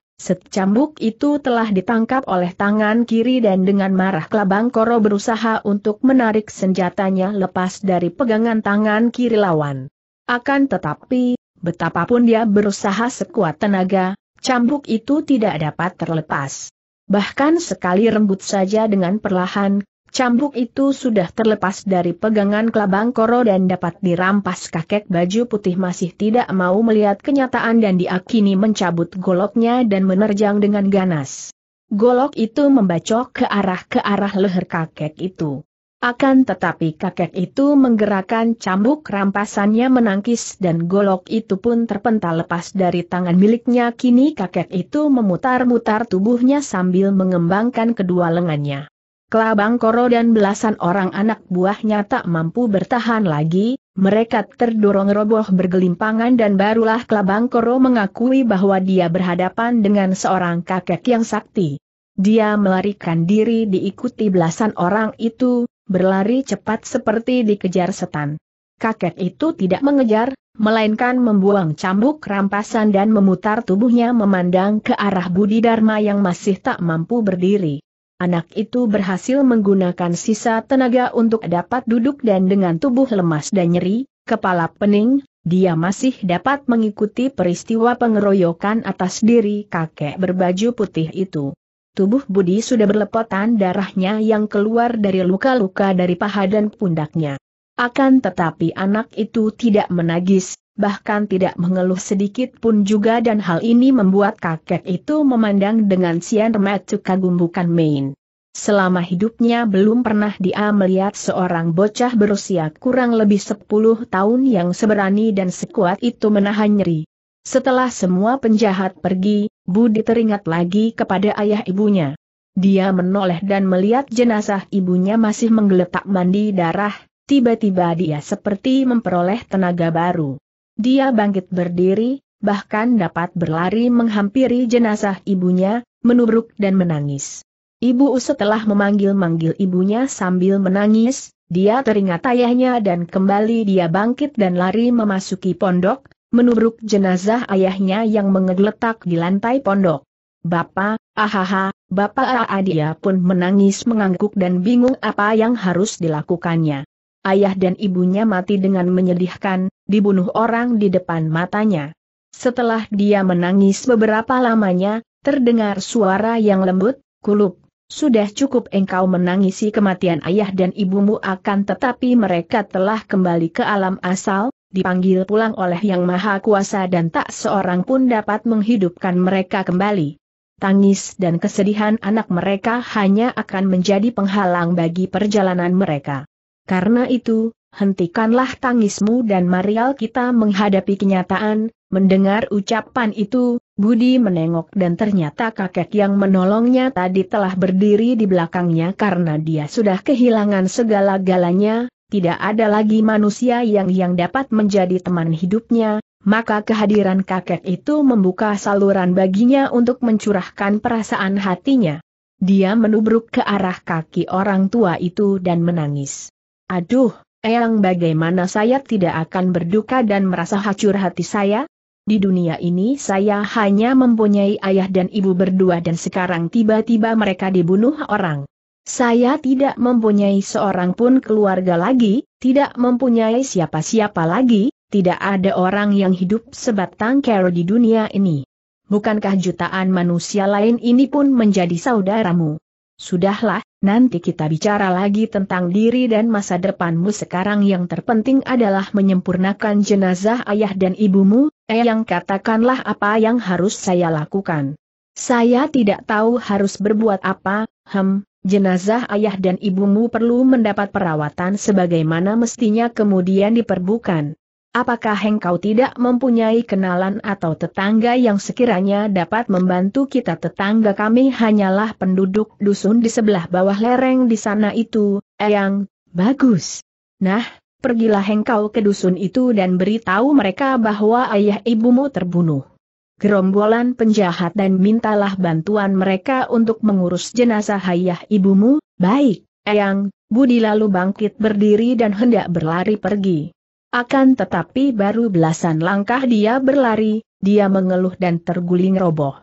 cambuk itu telah ditangkap oleh tangan kiri dan dengan marah Kelabang Koro berusaha untuk menarik senjatanya lepas dari pegangan tangan kiri lawan. Akan tetapi, Betapapun dia berusaha sekuat tenaga, cambuk itu tidak dapat terlepas. Bahkan sekali rembut saja dengan perlahan, cambuk itu sudah terlepas dari pegangan kelabang koro dan dapat dirampas kakek baju putih masih tidak mau melihat kenyataan dan diakini mencabut goloknya dan menerjang dengan ganas. Golok itu membacok ke arah ke arah leher kakek itu. Akan tetapi kakek itu menggerakkan cambuk rampasannya menangkis dan golok itu pun terpental lepas dari tangan miliknya kini kakek itu memutar-mutar tubuhnya sambil mengembangkan kedua lengannya. Kelabang Koro dan belasan orang anak buahnya tak mampu bertahan lagi, mereka terdorong roboh bergelimpangan dan barulah Kelabang Koro mengakui bahwa dia berhadapan dengan seorang kakek yang sakti. Dia melarikan diri diikuti belasan orang itu, berlari cepat seperti dikejar setan. Kakek itu tidak mengejar, melainkan membuang cambuk rampasan dan memutar tubuhnya memandang ke arah Budi Dharma yang masih tak mampu berdiri. Anak itu berhasil menggunakan sisa tenaga untuk dapat duduk dan dengan tubuh lemas dan nyeri, kepala pening, dia masih dapat mengikuti peristiwa pengeroyokan atas diri kakek berbaju putih itu. Tubuh Budi sudah berlepotan darahnya yang keluar dari luka-luka dari paha dan pundaknya. Akan tetapi anak itu tidak menagis, bahkan tidak mengeluh sedikit pun juga dan hal ini membuat kakek itu memandang dengan sian rematu kagum bukan main. Selama hidupnya belum pernah dia melihat seorang bocah berusia kurang lebih 10 tahun yang seberani dan sekuat itu menahan nyeri. Setelah semua penjahat pergi, Budi teringat lagi kepada ayah ibunya. Dia menoleh dan melihat jenazah ibunya masih menggeletak mandi darah, tiba-tiba dia seperti memperoleh tenaga baru. Dia bangkit berdiri, bahkan dapat berlari menghampiri jenazah ibunya, menubruk dan menangis. Ibu setelah memanggil-manggil ibunya sambil menangis, dia teringat ayahnya dan kembali dia bangkit dan lari memasuki pondok, menubruk jenazah ayahnya yang mengeletak di lantai pondok. Bapak, ahaha, Bapak Aa dia pun menangis mengangguk dan bingung apa yang harus dilakukannya. Ayah dan ibunya mati dengan menyedihkan, dibunuh orang di depan matanya. Setelah dia menangis beberapa lamanya, terdengar suara yang lembut, kulup, sudah cukup engkau menangisi kematian ayah dan ibumu akan tetapi mereka telah kembali ke alam asal, dipanggil pulang oleh Yang Maha Kuasa dan tak seorang pun dapat menghidupkan mereka kembali. Tangis dan kesedihan anak mereka hanya akan menjadi penghalang bagi perjalanan mereka. Karena itu, hentikanlah tangismu dan marial kita menghadapi kenyataan, mendengar ucapan itu, Budi menengok dan ternyata kakek yang menolongnya tadi telah berdiri di belakangnya karena dia sudah kehilangan segala-galanya, tidak ada lagi manusia yang yang dapat menjadi teman hidupnya, maka kehadiran kakek itu membuka saluran baginya untuk mencurahkan perasaan hatinya. Dia menubruk ke arah kaki orang tua itu dan menangis. Aduh, Eyang bagaimana saya tidak akan berduka dan merasa hancur hati saya? Di dunia ini saya hanya mempunyai ayah dan ibu berdua dan sekarang tiba-tiba mereka dibunuh orang. Saya tidak mempunyai seorang pun keluarga lagi, tidak mempunyai siapa-siapa lagi, tidak ada orang yang hidup sebatang kero di dunia ini. Bukankah jutaan manusia lain ini pun menjadi saudaramu? Sudahlah, nanti kita bicara lagi tentang diri dan masa depanmu sekarang yang terpenting adalah menyempurnakan jenazah ayah dan ibumu, eh yang katakanlah apa yang harus saya lakukan. Saya tidak tahu harus berbuat apa, hem, jenazah ayah dan ibumu perlu mendapat perawatan sebagaimana mestinya kemudian diperbukan. Apakah engkau tidak mempunyai kenalan atau tetangga yang sekiranya dapat membantu kita tetangga kami hanyalah penduduk dusun di sebelah bawah lereng di sana itu, Eyang, bagus. Nah, pergilah engkau ke dusun itu dan beritahu mereka bahwa ayah ibumu terbunuh gerombolan penjahat dan mintalah bantuan mereka untuk mengurus jenazah ayah ibumu, baik, Eyang, Budi lalu bangkit berdiri dan hendak berlari pergi. Akan tetapi baru belasan langkah dia berlari, dia mengeluh dan terguling roboh.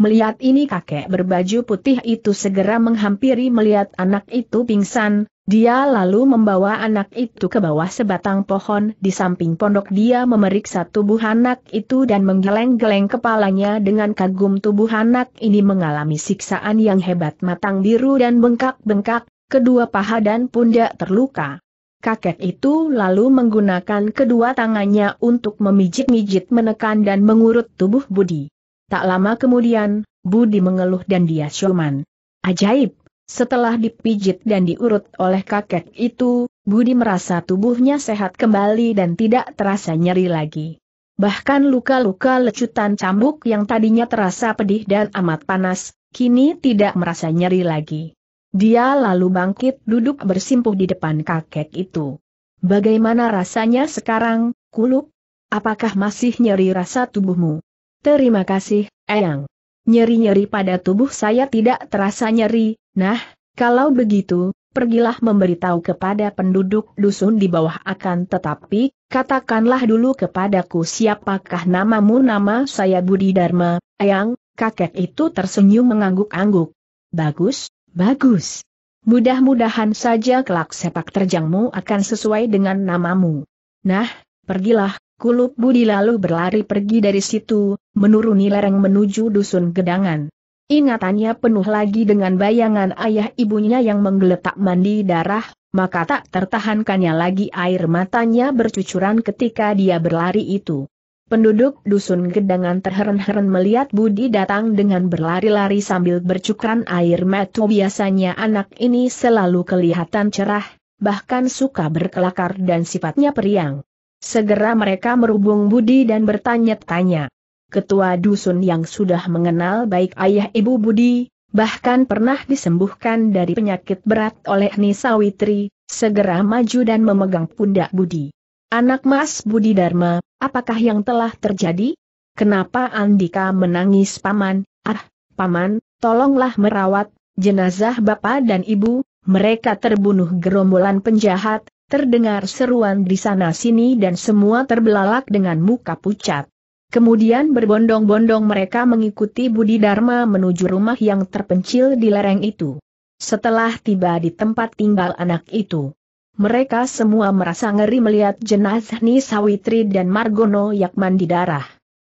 Melihat ini kakek berbaju putih itu segera menghampiri melihat anak itu pingsan, dia lalu membawa anak itu ke bawah sebatang pohon di samping pondok dia memeriksa tubuh anak itu dan menggeleng-geleng kepalanya dengan kagum tubuh anak ini mengalami siksaan yang hebat matang biru dan bengkak-bengkak, kedua paha dan pundak terluka. Kakek itu lalu menggunakan kedua tangannya untuk memijit-mijit menekan dan mengurut tubuh Budi. Tak lama kemudian, Budi mengeluh dan dia siuman. Ajaib! Setelah dipijit dan diurut oleh kakek itu, Budi merasa tubuhnya sehat kembali dan tidak terasa nyeri lagi. Bahkan luka-luka lecutan cambuk yang tadinya terasa pedih dan amat panas, kini tidak merasa nyeri lagi. Dia lalu bangkit duduk bersimpuh di depan kakek itu. Bagaimana rasanya sekarang, kuluk? Apakah masih nyeri rasa tubuhmu? Terima kasih, Eyang. Nyeri-nyeri pada tubuh saya tidak terasa nyeri, Nah, kalau begitu, pergilah memberitahu kepada penduduk dusun di bawah akan tetapi, katakanlah dulu kepadaku siapakah namamu nama saya Budi Dharma, Ayang, kakek itu tersenyum mengangguk-angguk. Bagus, bagus. Mudah-mudahan saja kelak sepak terjangmu akan sesuai dengan namamu. Nah, pergilah, kulup Budi lalu berlari pergi dari situ, menuruni lereng menuju dusun gedangan. Ingatannya penuh lagi dengan bayangan ayah ibunya yang menggeletak mandi darah, maka tak tertahankannya lagi air matanya bercucuran ketika dia berlari itu. Penduduk dusun gedangan terheran-heran melihat Budi datang dengan berlari-lari sambil bercukran air mata biasanya anak ini selalu kelihatan cerah, bahkan suka berkelakar dan sifatnya periang. Segera mereka merubung Budi dan bertanya-tanya ketua dusun yang sudah mengenal baik ayah ibu Budi, bahkan pernah disembuhkan dari penyakit berat oleh Nisa Nisawitri, segera maju dan memegang pundak Budi. Anak Mas Budi Dharma, apakah yang telah terjadi? Kenapa Andika menangis paman? Ah, paman, tolonglah merawat jenazah bapak dan ibu, mereka terbunuh gerombolan penjahat, terdengar seruan di sana-sini dan semua terbelalak dengan muka pucat. Kemudian berbondong-bondong mereka mengikuti Budi Dharma menuju rumah yang terpencil di lereng itu. Setelah tiba di tempat tinggal anak itu, mereka semua merasa ngeri melihat jenazah Nisawitri dan Margono Yakman di darah.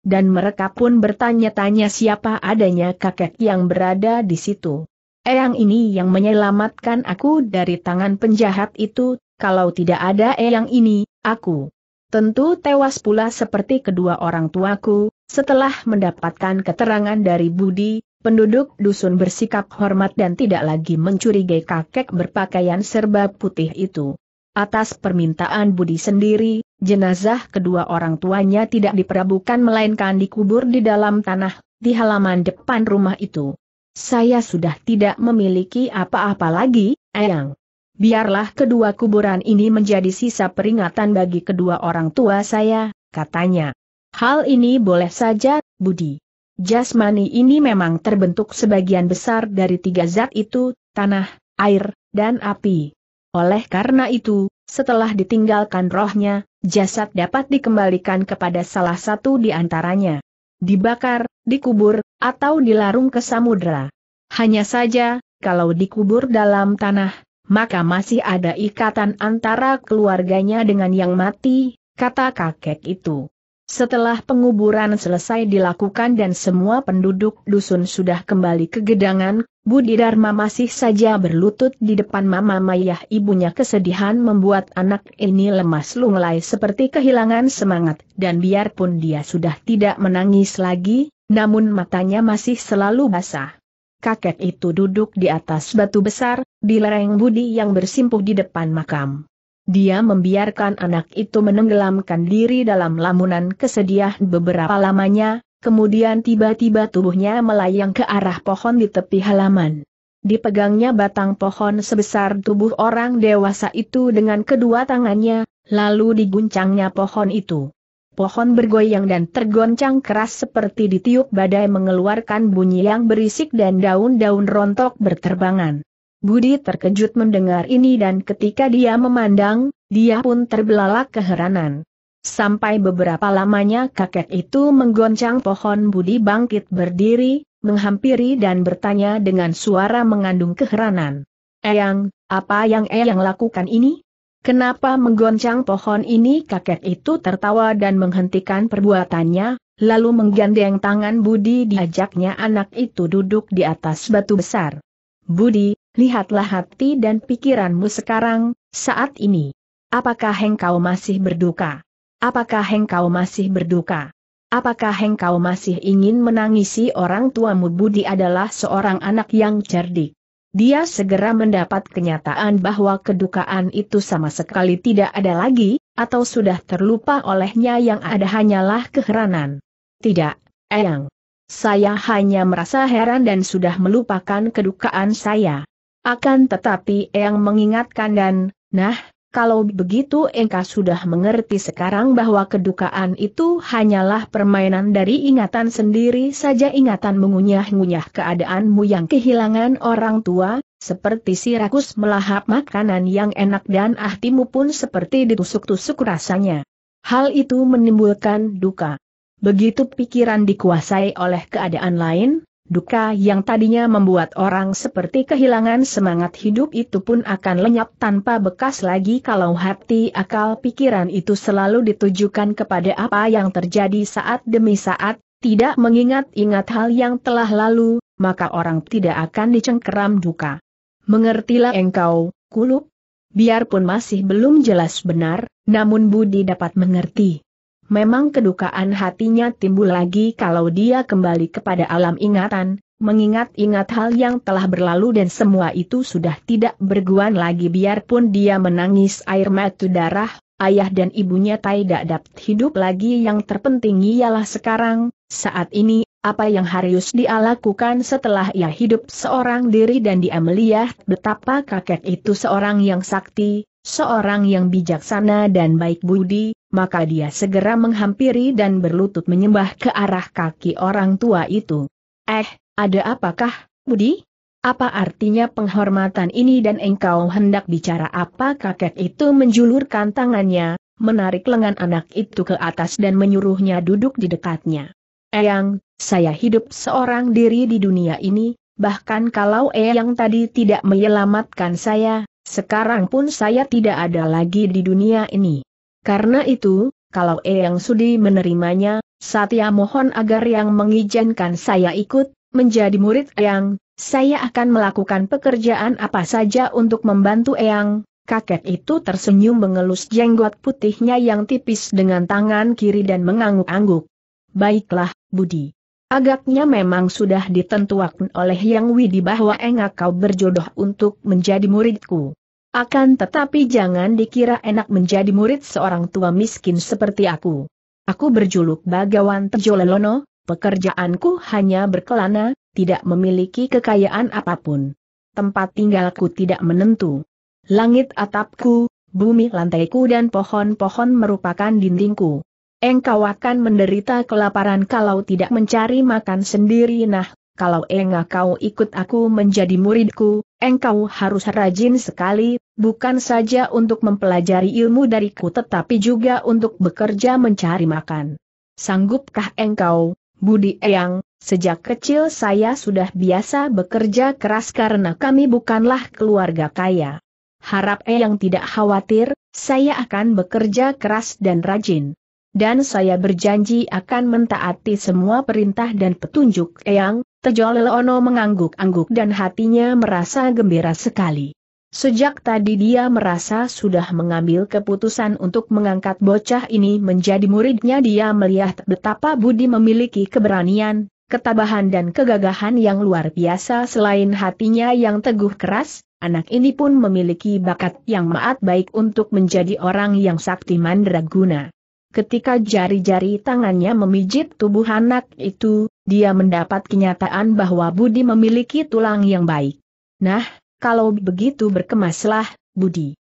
Dan mereka pun bertanya-tanya siapa adanya kakek yang berada di situ. Eyang ini yang menyelamatkan aku dari tangan penjahat itu, kalau tidak ada Eyang ini, aku Tentu tewas pula seperti kedua orang tuaku, setelah mendapatkan keterangan dari Budi, penduduk dusun bersikap hormat dan tidak lagi mencurigai kakek berpakaian serba putih itu. Atas permintaan Budi sendiri, jenazah kedua orang tuanya tidak diperabukan melainkan dikubur di dalam tanah, di halaman depan rumah itu. Saya sudah tidak memiliki apa-apa lagi, Ayang biarlah kedua kuburan ini menjadi sisa peringatan bagi kedua orang tua saya, katanya. Hal ini boleh saja, Budi. Jasmani ini memang terbentuk sebagian besar dari tiga zat itu, tanah, air, dan api. Oleh karena itu, setelah ditinggalkan rohnya, jasad dapat dikembalikan kepada salah satu di antaranya. Dibakar, dikubur, atau dilarung ke samudera. Hanya saja, kalau dikubur dalam tanah, maka masih ada ikatan antara keluarganya dengan yang mati, kata kakek itu. Setelah penguburan selesai dilakukan dan semua penduduk dusun sudah kembali ke gedangan, Budi Dharma masih saja berlutut di depan Mama Mayah ibunya kesedihan membuat anak ini lemas lunglai seperti kehilangan semangat dan biarpun dia sudah tidak menangis lagi, namun matanya masih selalu basah kakek itu duduk di atas batu besar, di lereng budi yang bersimpuh di depan makam. Dia membiarkan anak itu menenggelamkan diri dalam lamunan kesedihan beberapa lamanya, kemudian tiba-tiba tubuhnya melayang ke arah pohon di tepi halaman. Dipegangnya batang pohon sebesar tubuh orang dewasa itu dengan kedua tangannya, lalu diguncangnya pohon itu. Pohon bergoyang dan tergoncang keras seperti ditiup badai mengeluarkan bunyi yang berisik dan daun-daun rontok berterbangan. Budi terkejut mendengar ini dan ketika dia memandang, dia pun terbelalak keheranan. Sampai beberapa lamanya kakek itu menggoncang pohon Budi bangkit berdiri, menghampiri dan bertanya dengan suara mengandung keheranan. Eyang, apa yang Eyang lakukan ini? Kenapa menggoncang pohon ini kakek itu tertawa dan menghentikan perbuatannya, lalu menggandeng tangan Budi diajaknya anak itu duduk di atas batu besar. Budi, lihatlah hati dan pikiranmu sekarang, saat ini. Apakah engkau masih berduka? Apakah engkau masih berduka? Apakah engkau masih ingin menangisi orang tuamu Budi adalah seorang anak yang cerdik? dia segera mendapat kenyataan bahwa kedukaan itu sama sekali tidak ada lagi, atau sudah terlupa olehnya yang ada hanyalah keheranan. Tidak, Eyang. Saya hanya merasa heran dan sudah melupakan kedukaan saya. Akan tetapi Eyang mengingatkan dan, nah, kalau begitu engkau sudah mengerti sekarang bahwa kedukaan itu hanyalah permainan dari ingatan sendiri saja ingatan mengunyah-ngunyah keadaanmu yang kehilangan orang tua, seperti si rakus melahap makanan yang enak dan ahtimu pun seperti ditusuk-tusuk rasanya. Hal itu menimbulkan duka. Begitu pikiran dikuasai oleh keadaan lain, Duka yang tadinya membuat orang seperti kehilangan semangat hidup itu pun akan lenyap tanpa bekas lagi kalau hati akal pikiran itu selalu ditujukan kepada apa yang terjadi saat demi saat, tidak mengingat-ingat hal yang telah lalu, maka orang tidak akan dicengkeram duka. Mengertilah engkau, kulup? Biarpun masih belum jelas benar, namun budi dapat mengerti. Memang kedukaan hatinya timbul lagi kalau dia kembali kepada alam ingatan, mengingat-ingat hal yang telah berlalu dan semua itu sudah tidak berguan lagi biarpun dia menangis air mata darah, ayah dan ibunya tidak dapat hidup lagi yang terpenting ialah sekarang, saat ini, apa yang harus dia lakukan setelah ia hidup seorang diri dan dia melihat betapa kakek itu seorang yang sakti, seorang yang bijaksana dan baik budi, maka dia segera menghampiri dan berlutut menyembah ke arah kaki orang tua itu. Eh, ada apakah, Budi? Apa artinya penghormatan ini dan engkau hendak bicara apa kakek itu menjulurkan tangannya, menarik lengan anak itu ke atas dan menyuruhnya duduk di dekatnya. Eyang, saya hidup seorang diri di dunia ini, bahkan kalau Eyang tadi tidak menyelamatkan saya, sekarang pun saya tidak ada lagi di dunia ini. Karena itu, kalau Eyang Sudi menerimanya, Satya mohon agar yang mengizinkan saya ikut, menjadi murid Eyang, saya akan melakukan pekerjaan apa saja untuk membantu Eyang. Kakek itu tersenyum mengelus jenggot putihnya yang tipis dengan tangan kiri dan mengangguk-angguk. Baiklah, Budi. Agaknya memang sudah ditentukan oleh Yang Widi bahwa engak kau berjodoh untuk menjadi muridku. Akan tetapi jangan dikira enak menjadi murid seorang tua miskin seperti aku. Aku berjuluk Bagawan Tejolelono, pekerjaanku hanya berkelana, tidak memiliki kekayaan apapun. Tempat tinggalku tidak menentu. Langit atapku, bumi lantaiku dan pohon-pohon merupakan dindingku. Engkau akan menderita kelaparan kalau tidak mencari makan sendiri nah, kalau engkau ikut aku menjadi muridku, engkau harus rajin sekali, bukan saja untuk mempelajari ilmu dariku tetapi juga untuk bekerja mencari makan. Sanggupkah engkau, Budi Eyang, sejak kecil saya sudah biasa bekerja keras karena kami bukanlah keluarga kaya. Harap Eyang tidak khawatir, saya akan bekerja keras dan rajin dan saya berjanji akan mentaati semua perintah dan petunjuk Eyang, Tejo Leono mengangguk-angguk dan hatinya merasa gembira sekali. Sejak tadi dia merasa sudah mengambil keputusan untuk mengangkat bocah ini menjadi muridnya dia melihat betapa Budi memiliki keberanian, ketabahan dan kegagahan yang luar biasa selain hatinya yang teguh keras, anak ini pun memiliki bakat yang maat baik untuk menjadi orang yang sakti mandraguna. Ketika jari-jari tangannya memijit tubuh anak itu, dia mendapat kenyataan bahwa Budi memiliki tulang yang baik. Nah, kalau begitu berkemaslah, Budi.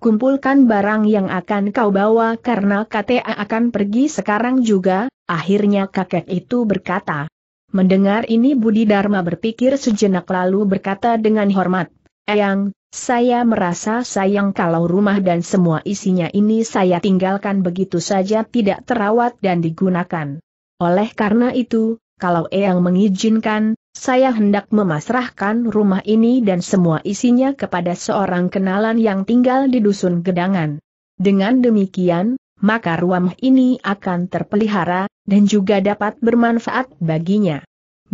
Kumpulkan barang yang akan kau bawa karena KTA akan pergi sekarang juga, akhirnya kakek itu berkata. Mendengar ini Budi Dharma berpikir sejenak lalu berkata dengan hormat. Eyang, eh. saya merasa sayang kalau rumah dan semua isinya ini saya tinggalkan begitu saja tidak terawat dan digunakan. Oleh karena itu, kalau Eyang mengizinkan, saya hendak memasrahkan rumah ini dan semua isinya kepada seorang kenalan yang tinggal di dusun Gedangan. Dengan demikian, maka ruam ini akan terpelihara, dan juga dapat bermanfaat baginya.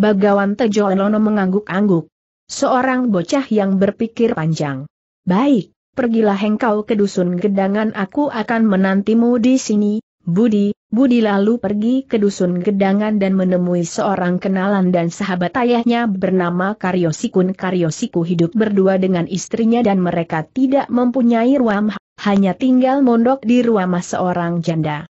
Bagawan Tejolono mengangguk-angguk seorang bocah yang berpikir panjang. Baik, pergilah engkau ke dusun gedangan aku akan menantimu di sini, Budi, Budi lalu pergi ke dusun gedangan dan menemui seorang kenalan dan sahabat ayahnya bernama Karyosikun. Karyosiku hidup berdua dengan istrinya dan mereka tidak mempunyai ruam, hanya tinggal mondok di rumah seorang janda.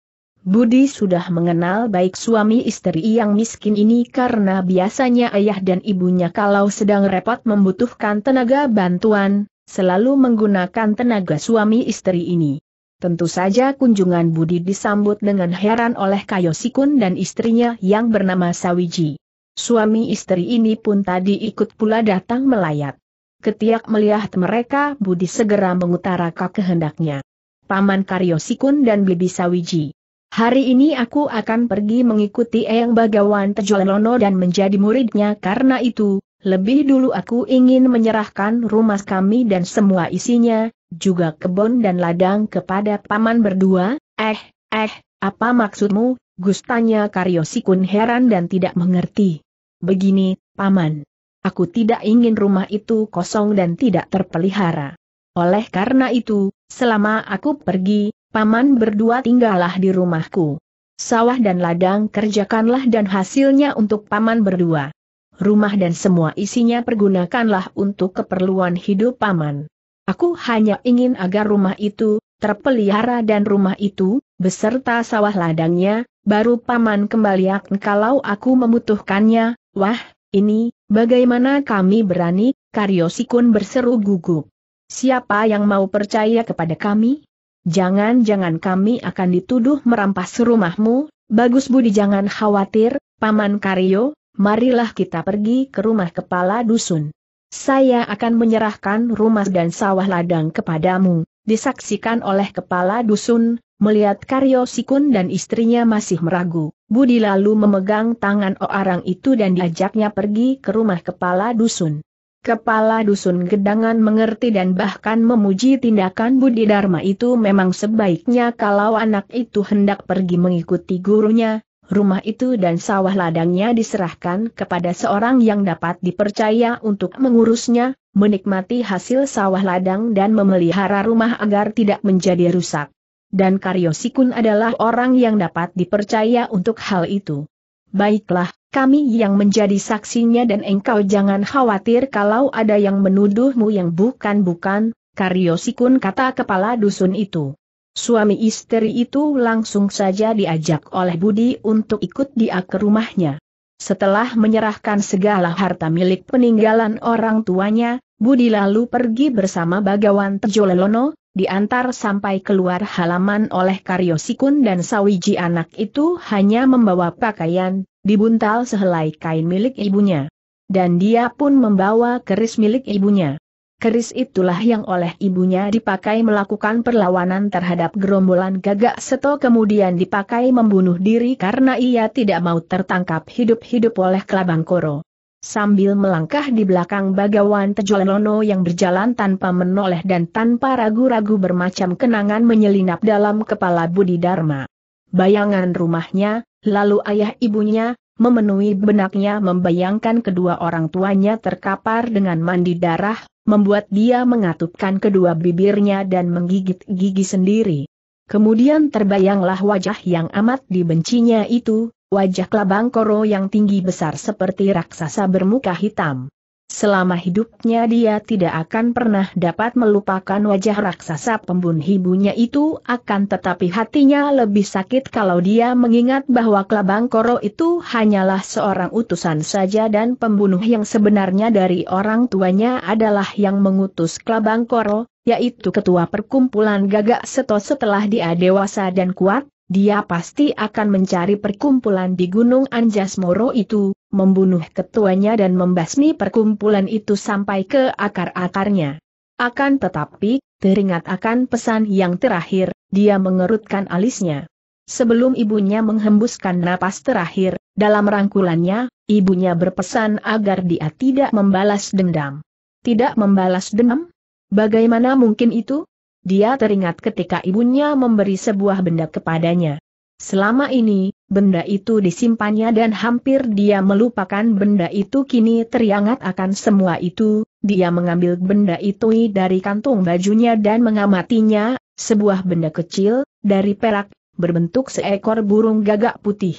Budi sudah mengenal baik suami istri yang miskin ini karena biasanya ayah dan ibunya kalau sedang repot membutuhkan tenaga bantuan, selalu menggunakan tenaga suami istri ini. Tentu saja kunjungan Budi disambut dengan heran oleh Sikun dan istrinya yang bernama Sawiji. Suami istri ini pun tadi ikut pula datang melayat. Ketiak melihat mereka Budi segera mengutarakan kehendaknya. Paman Sikun dan Bibi Sawiji. Hari ini aku akan pergi mengikuti Eyang Bagawan Tejolono dan menjadi muridnya karena itu, lebih dulu aku ingin menyerahkan rumah kami dan semua isinya, juga kebun dan ladang kepada paman berdua, eh, eh, apa maksudmu, gustanya Karyo Sikun heran dan tidak mengerti. Begini, paman. Aku tidak ingin rumah itu kosong dan tidak terpelihara. Oleh karena itu, selama aku pergi, Paman berdua tinggallah di rumahku. Sawah dan ladang kerjakanlah dan hasilnya untuk paman berdua. Rumah dan semua isinya pergunakanlah untuk keperluan hidup paman. Aku hanya ingin agar rumah itu terpelihara dan rumah itu, beserta sawah ladangnya, baru paman kembali kalau aku membutuhkannya, wah, ini, bagaimana kami berani, Karyosikun berseru gugup. Siapa yang mau percaya kepada kami? Jangan-jangan kami akan dituduh merampas rumahmu, bagus Budi jangan khawatir, Paman Karyo, marilah kita pergi ke rumah kepala dusun. Saya akan menyerahkan rumah dan sawah ladang kepadamu, disaksikan oleh kepala dusun, melihat Karyo Sikun dan istrinya masih meragu. Budi lalu memegang tangan orang itu dan diajaknya pergi ke rumah kepala dusun. Kepala Dusun Gedangan mengerti dan bahkan memuji tindakan Budi Dharma itu memang sebaiknya kalau anak itu hendak pergi mengikuti gurunya, rumah itu dan sawah ladangnya diserahkan kepada seorang yang dapat dipercaya untuk mengurusnya, menikmati hasil sawah ladang dan memelihara rumah agar tidak menjadi rusak. Dan Karyosikun adalah orang yang dapat dipercaya untuk hal itu. Baiklah, kami yang menjadi saksinya dan engkau jangan khawatir kalau ada yang menuduhmu yang bukan-bukan, Karyo Sikun kata kepala dusun itu. Suami istri itu langsung saja diajak oleh Budi untuk ikut dia ke rumahnya. Setelah menyerahkan segala harta milik peninggalan orang tuanya, Budi lalu pergi bersama Bagawan Tejolelono, diantar sampai keluar halaman oleh Karyo Sikun dan Sawiji anak itu hanya membawa pakaian, dibuntal sehelai kain milik ibunya. Dan dia pun membawa keris milik ibunya. Keris itulah yang oleh ibunya dipakai melakukan perlawanan terhadap gerombolan gagak seto kemudian dipakai membunuh diri karena ia tidak mau tertangkap hidup-hidup oleh Kelabang Koro sambil melangkah di belakang bagawan Tejolono yang berjalan tanpa menoleh dan tanpa ragu-ragu bermacam kenangan menyelinap dalam kepala Budi Dharma. Bayangan rumahnya, lalu ayah ibunya, memenuhi benaknya membayangkan kedua orang tuanya terkapar dengan mandi darah, membuat dia mengatupkan kedua bibirnya dan menggigit gigi sendiri. Kemudian terbayanglah wajah yang amat dibencinya itu, wajah Labang Koro yang tinggi besar seperti raksasa bermuka hitam. Selama hidupnya dia tidak akan pernah dapat melupakan wajah raksasa pembunuh ibunya itu akan tetapi hatinya lebih sakit kalau dia mengingat bahwa Kelabang Koro itu hanyalah seorang utusan saja dan pembunuh yang sebenarnya dari orang tuanya adalah yang mengutus Kelabang Koro, yaitu ketua perkumpulan gagak seto setelah dia dewasa dan kuat, dia pasti akan mencari perkumpulan di Gunung Anjas Moro itu, membunuh ketuanya dan membasmi perkumpulan itu sampai ke akar-akarnya. Akan tetapi, teringat akan pesan yang terakhir, dia mengerutkan alisnya. Sebelum ibunya menghembuskan napas terakhir, dalam rangkulannya, ibunya berpesan agar dia tidak membalas dendam. Tidak membalas dendam? Bagaimana mungkin itu? Dia teringat ketika ibunya memberi sebuah benda kepadanya. Selama ini, benda itu disimpannya dan hampir dia melupakan benda itu kini teringat akan semua itu, dia mengambil benda itu dari kantung bajunya dan mengamatinya, sebuah benda kecil, dari perak, berbentuk seekor burung gagak putih.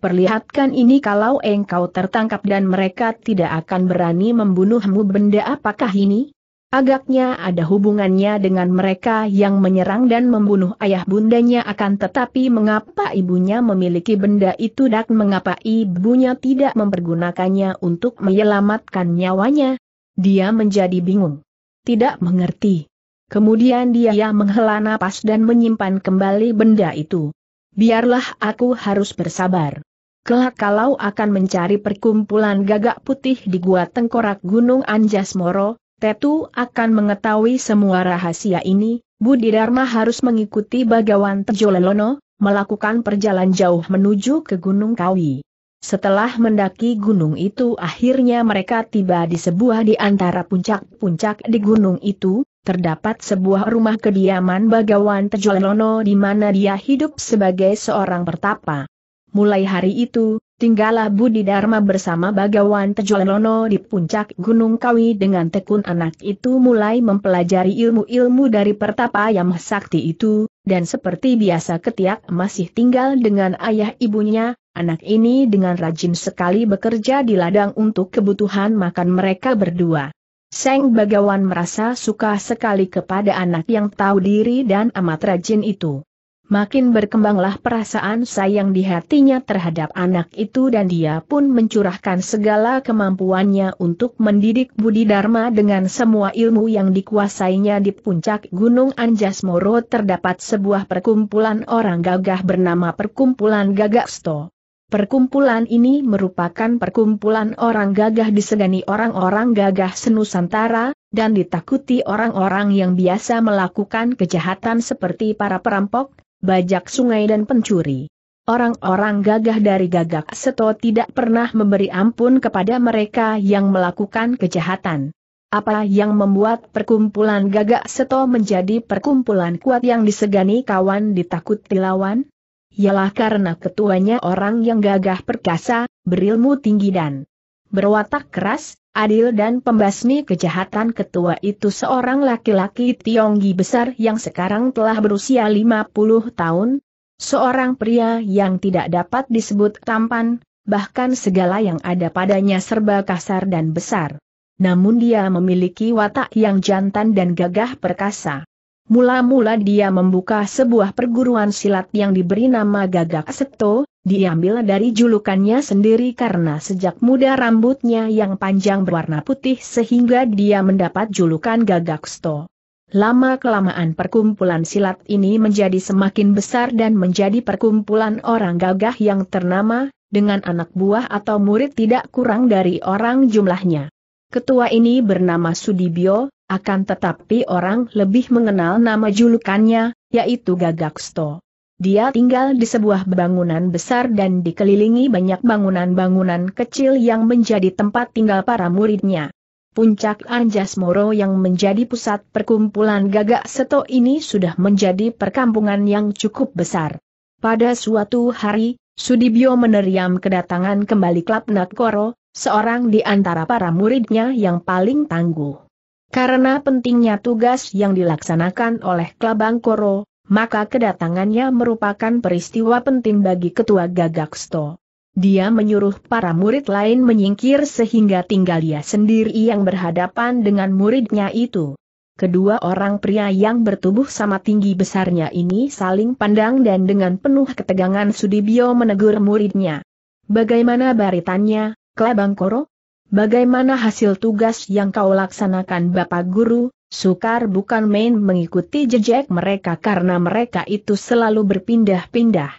Perlihatkan ini kalau engkau tertangkap dan mereka tidak akan berani membunuhmu benda apakah ini? Agaknya ada hubungannya dengan mereka yang menyerang dan membunuh ayah bundanya akan tetapi mengapa ibunya memiliki benda itu dan mengapa ibunya tidak mempergunakannya untuk menyelamatkan nyawanya? Dia menjadi bingung. Tidak mengerti. Kemudian dia menghela napas dan menyimpan kembali benda itu. Biarlah aku harus bersabar. Kelak kalau akan mencari perkumpulan gagak putih di gua tengkorak Gunung Anjas Moro, Tetu akan mengetahui semua rahasia ini, Budi Dharma harus mengikuti Bagawan Tejolelono, melakukan perjalanan jauh menuju ke Gunung Kawi. Setelah mendaki gunung itu akhirnya mereka tiba di sebuah di antara puncak-puncak di gunung itu, terdapat sebuah rumah kediaman Bagawan Tejolelono di mana dia hidup sebagai seorang pertapa. Mulai hari itu, tinggallah Budi Dharma bersama Bagawan Tejolono di puncak Gunung Kawi dengan tekun anak itu mulai mempelajari ilmu-ilmu dari pertapa yang sakti itu, dan seperti biasa ketiak masih tinggal dengan ayah ibunya, anak ini dengan rajin sekali bekerja di ladang untuk kebutuhan makan mereka berdua. Seng Bagawan merasa suka sekali kepada anak yang tahu diri dan amat rajin itu makin berkembanglah perasaan sayang di hatinya terhadap anak itu dan dia pun mencurahkan segala kemampuannya untuk mendidik Budi Dharma dengan semua ilmu yang dikuasainya di puncak Gunung Anjas Moro terdapat sebuah perkumpulan orang gagah bernama Perkumpulan Gagaksto. Perkumpulan ini merupakan perkumpulan orang gagah disegani orang-orang gagah senusantara, dan ditakuti orang-orang yang biasa melakukan kejahatan seperti para perampok, bajak sungai dan pencuri. Orang-orang gagah dari gagak seto tidak pernah memberi ampun kepada mereka yang melakukan kejahatan. Apa yang membuat perkumpulan gagak seto menjadi perkumpulan kuat yang disegani kawan ditakut tilawan? Ialah karena ketuanya orang yang gagah perkasa, berilmu tinggi dan berwatak keras, Adil dan pembasmi kejahatan ketua itu seorang laki-laki Tionggi besar yang sekarang telah berusia 50 tahun, seorang pria yang tidak dapat disebut tampan, bahkan segala yang ada padanya serba kasar dan besar. Namun dia memiliki watak yang jantan dan gagah perkasa. Mula-mula dia membuka sebuah perguruan silat yang diberi nama Gagak Seto, diambil dari julukannya sendiri karena sejak muda rambutnya yang panjang berwarna putih sehingga dia mendapat julukan Gagak Seto. Lama-kelamaan perkumpulan silat ini menjadi semakin besar dan menjadi perkumpulan orang gagah yang ternama, dengan anak buah atau murid tidak kurang dari orang jumlahnya. Ketua ini bernama Sudibyo, akan tetapi orang lebih mengenal nama julukannya, yaitu Gagak Sto. Dia tinggal di sebuah bangunan besar dan dikelilingi banyak bangunan-bangunan kecil yang menjadi tempat tinggal para muridnya. Puncak Anjas Moro yang menjadi pusat perkumpulan Gagak Seto ini sudah menjadi perkampungan yang cukup besar. Pada suatu hari, Sudibyo meneriam kedatangan kembali Klapnat Koro, seorang di antara para muridnya yang paling tangguh. Karena pentingnya tugas yang dilaksanakan oleh Klabang Koro, maka kedatangannya merupakan peristiwa penting bagi ketua Gagaksto. Dia menyuruh para murid lain menyingkir sehingga tinggal dia sendiri yang berhadapan dengan muridnya itu. Kedua orang pria yang bertubuh sama tinggi besarnya ini saling pandang dan dengan penuh ketegangan Sudibyo menegur muridnya. Bagaimana baritannya, Klabang Koro? Bagaimana hasil tugas yang kau laksanakan Bapak Guru? Sukar bukan main mengikuti jejak mereka karena mereka itu selalu berpindah-pindah.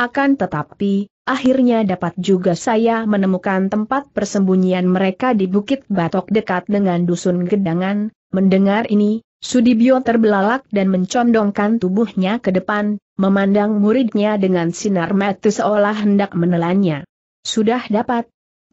Akan tetapi, akhirnya dapat juga saya menemukan tempat persembunyian mereka di Bukit Batok dekat dengan Dusun Gedangan. Mendengar ini, Sudibyo terbelalak dan mencondongkan tubuhnya ke depan, memandang muridnya dengan sinar mata seolah hendak menelannya. Sudah dapat.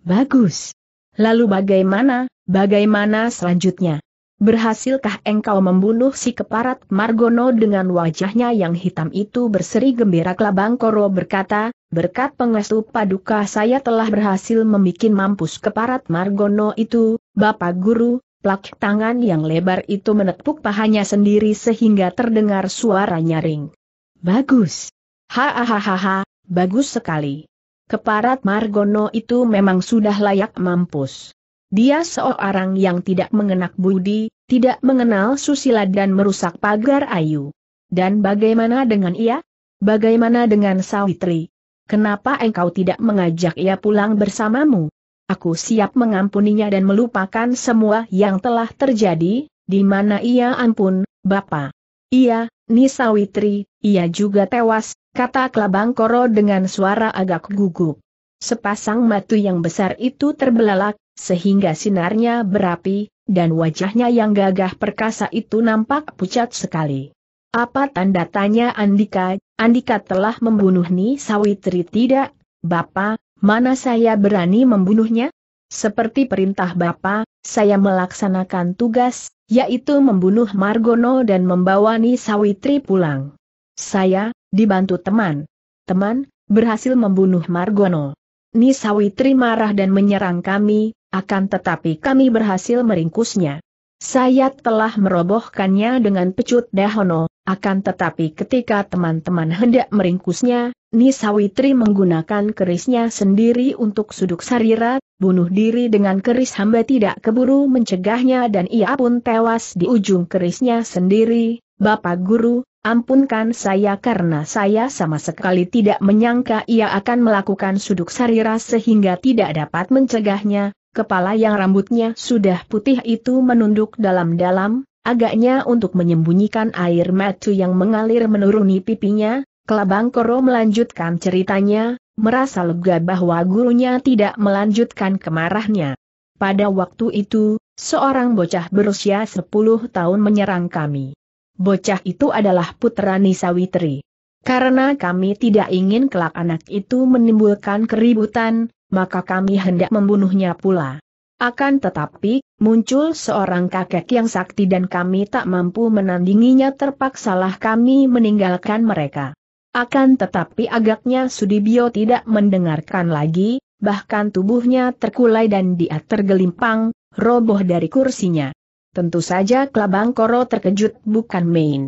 Bagus. Lalu bagaimana, bagaimana selanjutnya? Berhasilkah engkau membunuh si keparat Margono dengan wajahnya yang hitam itu berseri gembira Kelabang Koro berkata, berkat pengestu paduka saya telah berhasil membuat mampus keparat Margono itu, Bapak Guru, plak tangan yang lebar itu menepuk pahanya sendiri sehingga terdengar suara nyaring. Bagus. Hahaha, bagus sekali. Keparat Margono itu memang sudah layak mampus. Dia seorang yang tidak mengenak budi, tidak mengenal susila dan merusak pagar ayu. Dan bagaimana dengan ia? Bagaimana dengan Sawitri? Kenapa engkau tidak mengajak ia pulang bersamamu? Aku siap mengampuninya dan melupakan semua yang telah terjadi, di mana ia ampun, Bapak. Iya, Nisawitri, ia juga tewas, kata Kelabang Koro dengan suara agak gugup. Sepasang matu yang besar itu terbelalak, sehingga sinarnya berapi, dan wajahnya yang gagah perkasa itu nampak pucat sekali. Apa tanda tanya Andika, Andika telah membunuh Ni Sawitri tidak? Bapak, mana saya berani membunuhnya? Seperti perintah Bapak, saya melaksanakan tugas, yaitu membunuh Margono dan membawa Ni Sawitri pulang. Saya, dibantu teman. Teman, berhasil membunuh Margono. Nisawitri marah dan menyerang kami, akan tetapi kami berhasil meringkusnya. Saya telah merobohkannya dengan pecut dahono, akan tetapi ketika teman-teman hendak meringkusnya, Nisawitri menggunakan kerisnya sendiri untuk suduk sarira, bunuh diri dengan keris hamba tidak keburu mencegahnya dan ia pun tewas di ujung kerisnya sendiri, Bapak Guru, ampunkan saya karena saya sama sekali tidak menyangka ia akan melakukan suduk sarira sehingga tidak dapat mencegahnya, kepala yang rambutnya sudah putih itu menunduk dalam-dalam, agaknya untuk menyembunyikan air mata yang mengalir menuruni pipinya, Kelabang Koro melanjutkan ceritanya, merasa lega bahwa gurunya tidak melanjutkan kemarahnya. Pada waktu itu, seorang bocah berusia 10 tahun menyerang kami bocah itu adalah putra Nisawitri. Karena kami tidak ingin kelak anak itu menimbulkan keributan, maka kami hendak membunuhnya pula. Akan tetapi, muncul seorang kakek yang sakti dan kami tak mampu menandinginya terpaksalah kami meninggalkan mereka. Akan tetapi agaknya Sudibyo tidak mendengarkan lagi, bahkan tubuhnya terkulai dan dia tergelimpang, roboh dari kursinya. Tentu saja Kelabang Koro terkejut bukan main.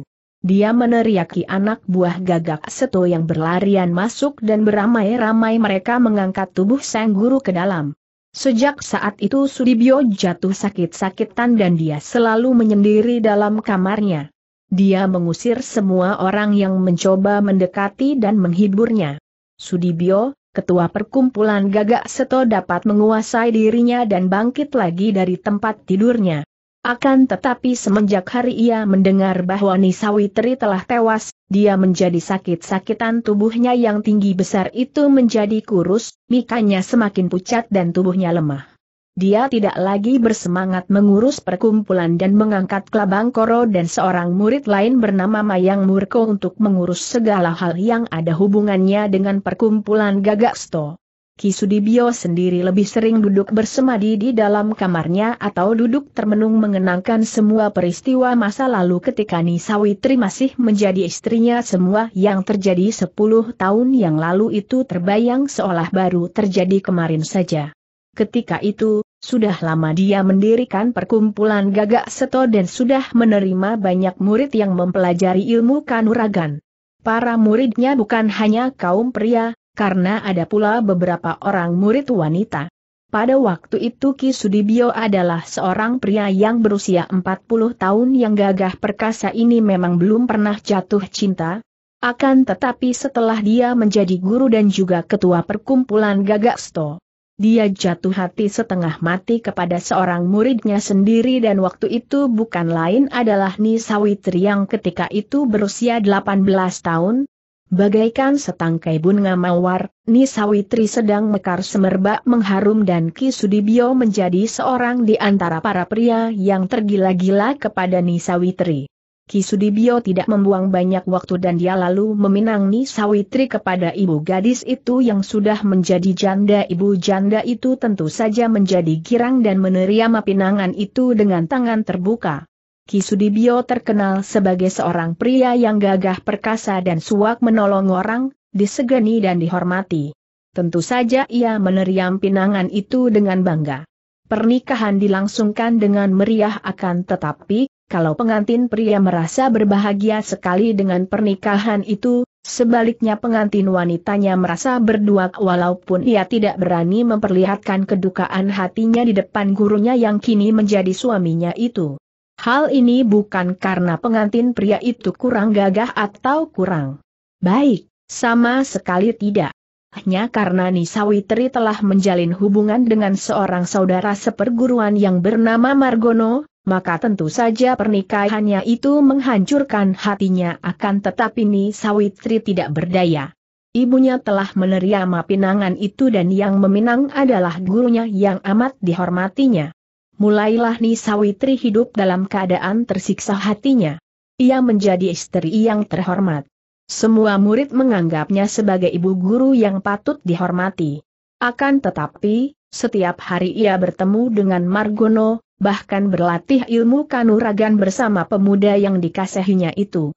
Dia meneriaki anak buah gagak seto yang berlarian masuk dan beramai-ramai mereka mengangkat tubuh sang guru ke dalam. Sejak saat itu Sudibyo jatuh sakit-sakitan dan dia selalu menyendiri dalam kamarnya. Dia mengusir semua orang yang mencoba mendekati dan menghiburnya. Sudibyo, ketua perkumpulan gagak seto dapat menguasai dirinya dan bangkit lagi dari tempat tidurnya. Akan tetapi semenjak hari ia mendengar bahwa Nisawitri telah tewas, dia menjadi sakit-sakitan tubuhnya yang tinggi besar itu menjadi kurus, mikanya semakin pucat dan tubuhnya lemah. Dia tidak lagi bersemangat mengurus perkumpulan dan mengangkat Kelabang Koro dan seorang murid lain bernama Mayang Murko untuk mengurus segala hal yang ada hubungannya dengan perkumpulan Gagaksto. Kisudibio sendiri lebih sering duduk bersemadi di dalam kamarnya atau duduk termenung mengenangkan semua peristiwa masa lalu ketika Nisawitri masih menjadi istrinya semua yang terjadi 10 tahun yang lalu itu terbayang seolah baru terjadi kemarin saja. Ketika itu, sudah lama dia mendirikan perkumpulan gagak seto dan sudah menerima banyak murid yang mempelajari ilmu kanuragan. Para muridnya bukan hanya kaum pria, karena ada pula beberapa orang murid wanita. Pada waktu itu Ki Sudibyo adalah seorang pria yang berusia 40 tahun yang gagah perkasa ini memang belum pernah jatuh cinta. Akan tetapi setelah dia menjadi guru dan juga ketua perkumpulan gagak sto, dia jatuh hati setengah mati kepada seorang muridnya sendiri dan waktu itu bukan lain adalah Nisawitri yang ketika itu berusia 18 tahun, Bagaikan setangkai bunga mawar, Nisawitri sedang mekar semerbak mengharum dan Kisudibio menjadi seorang di antara para pria yang tergila-gila kepada Nisawitri. Kisudibio tidak membuang banyak waktu dan dia lalu meminang Nisawitri kepada ibu gadis itu yang sudah menjadi janda. Ibu janda itu tentu saja menjadi girang dan menerima pinangan itu dengan tangan terbuka. Kisudibio terkenal sebagai seorang pria yang gagah perkasa dan suak menolong orang, disegani dan dihormati. Tentu saja ia meneriam pinangan itu dengan bangga. Pernikahan dilangsungkan dengan meriah akan tetapi, kalau pengantin pria merasa berbahagia sekali dengan pernikahan itu, sebaliknya pengantin wanitanya merasa berdua walaupun ia tidak berani memperlihatkan kedukaan hatinya di depan gurunya yang kini menjadi suaminya itu. Hal ini bukan karena pengantin pria itu kurang gagah atau kurang baik, sama sekali tidak. Hanya karena Nisawitri telah menjalin hubungan dengan seorang saudara seperguruan yang bernama Margono, maka tentu saja pernikahannya itu menghancurkan hatinya akan tetapi Nisawitri tidak berdaya. Ibunya telah menerima pinangan itu dan yang meminang adalah gurunya yang amat dihormatinya mulailah Nisawitri hidup dalam keadaan tersiksa hatinya. Ia menjadi istri yang terhormat. Semua murid menganggapnya sebagai ibu guru yang patut dihormati. Akan tetapi, setiap hari ia bertemu dengan Margono, bahkan berlatih ilmu kanuragan bersama pemuda yang dikasihinya itu.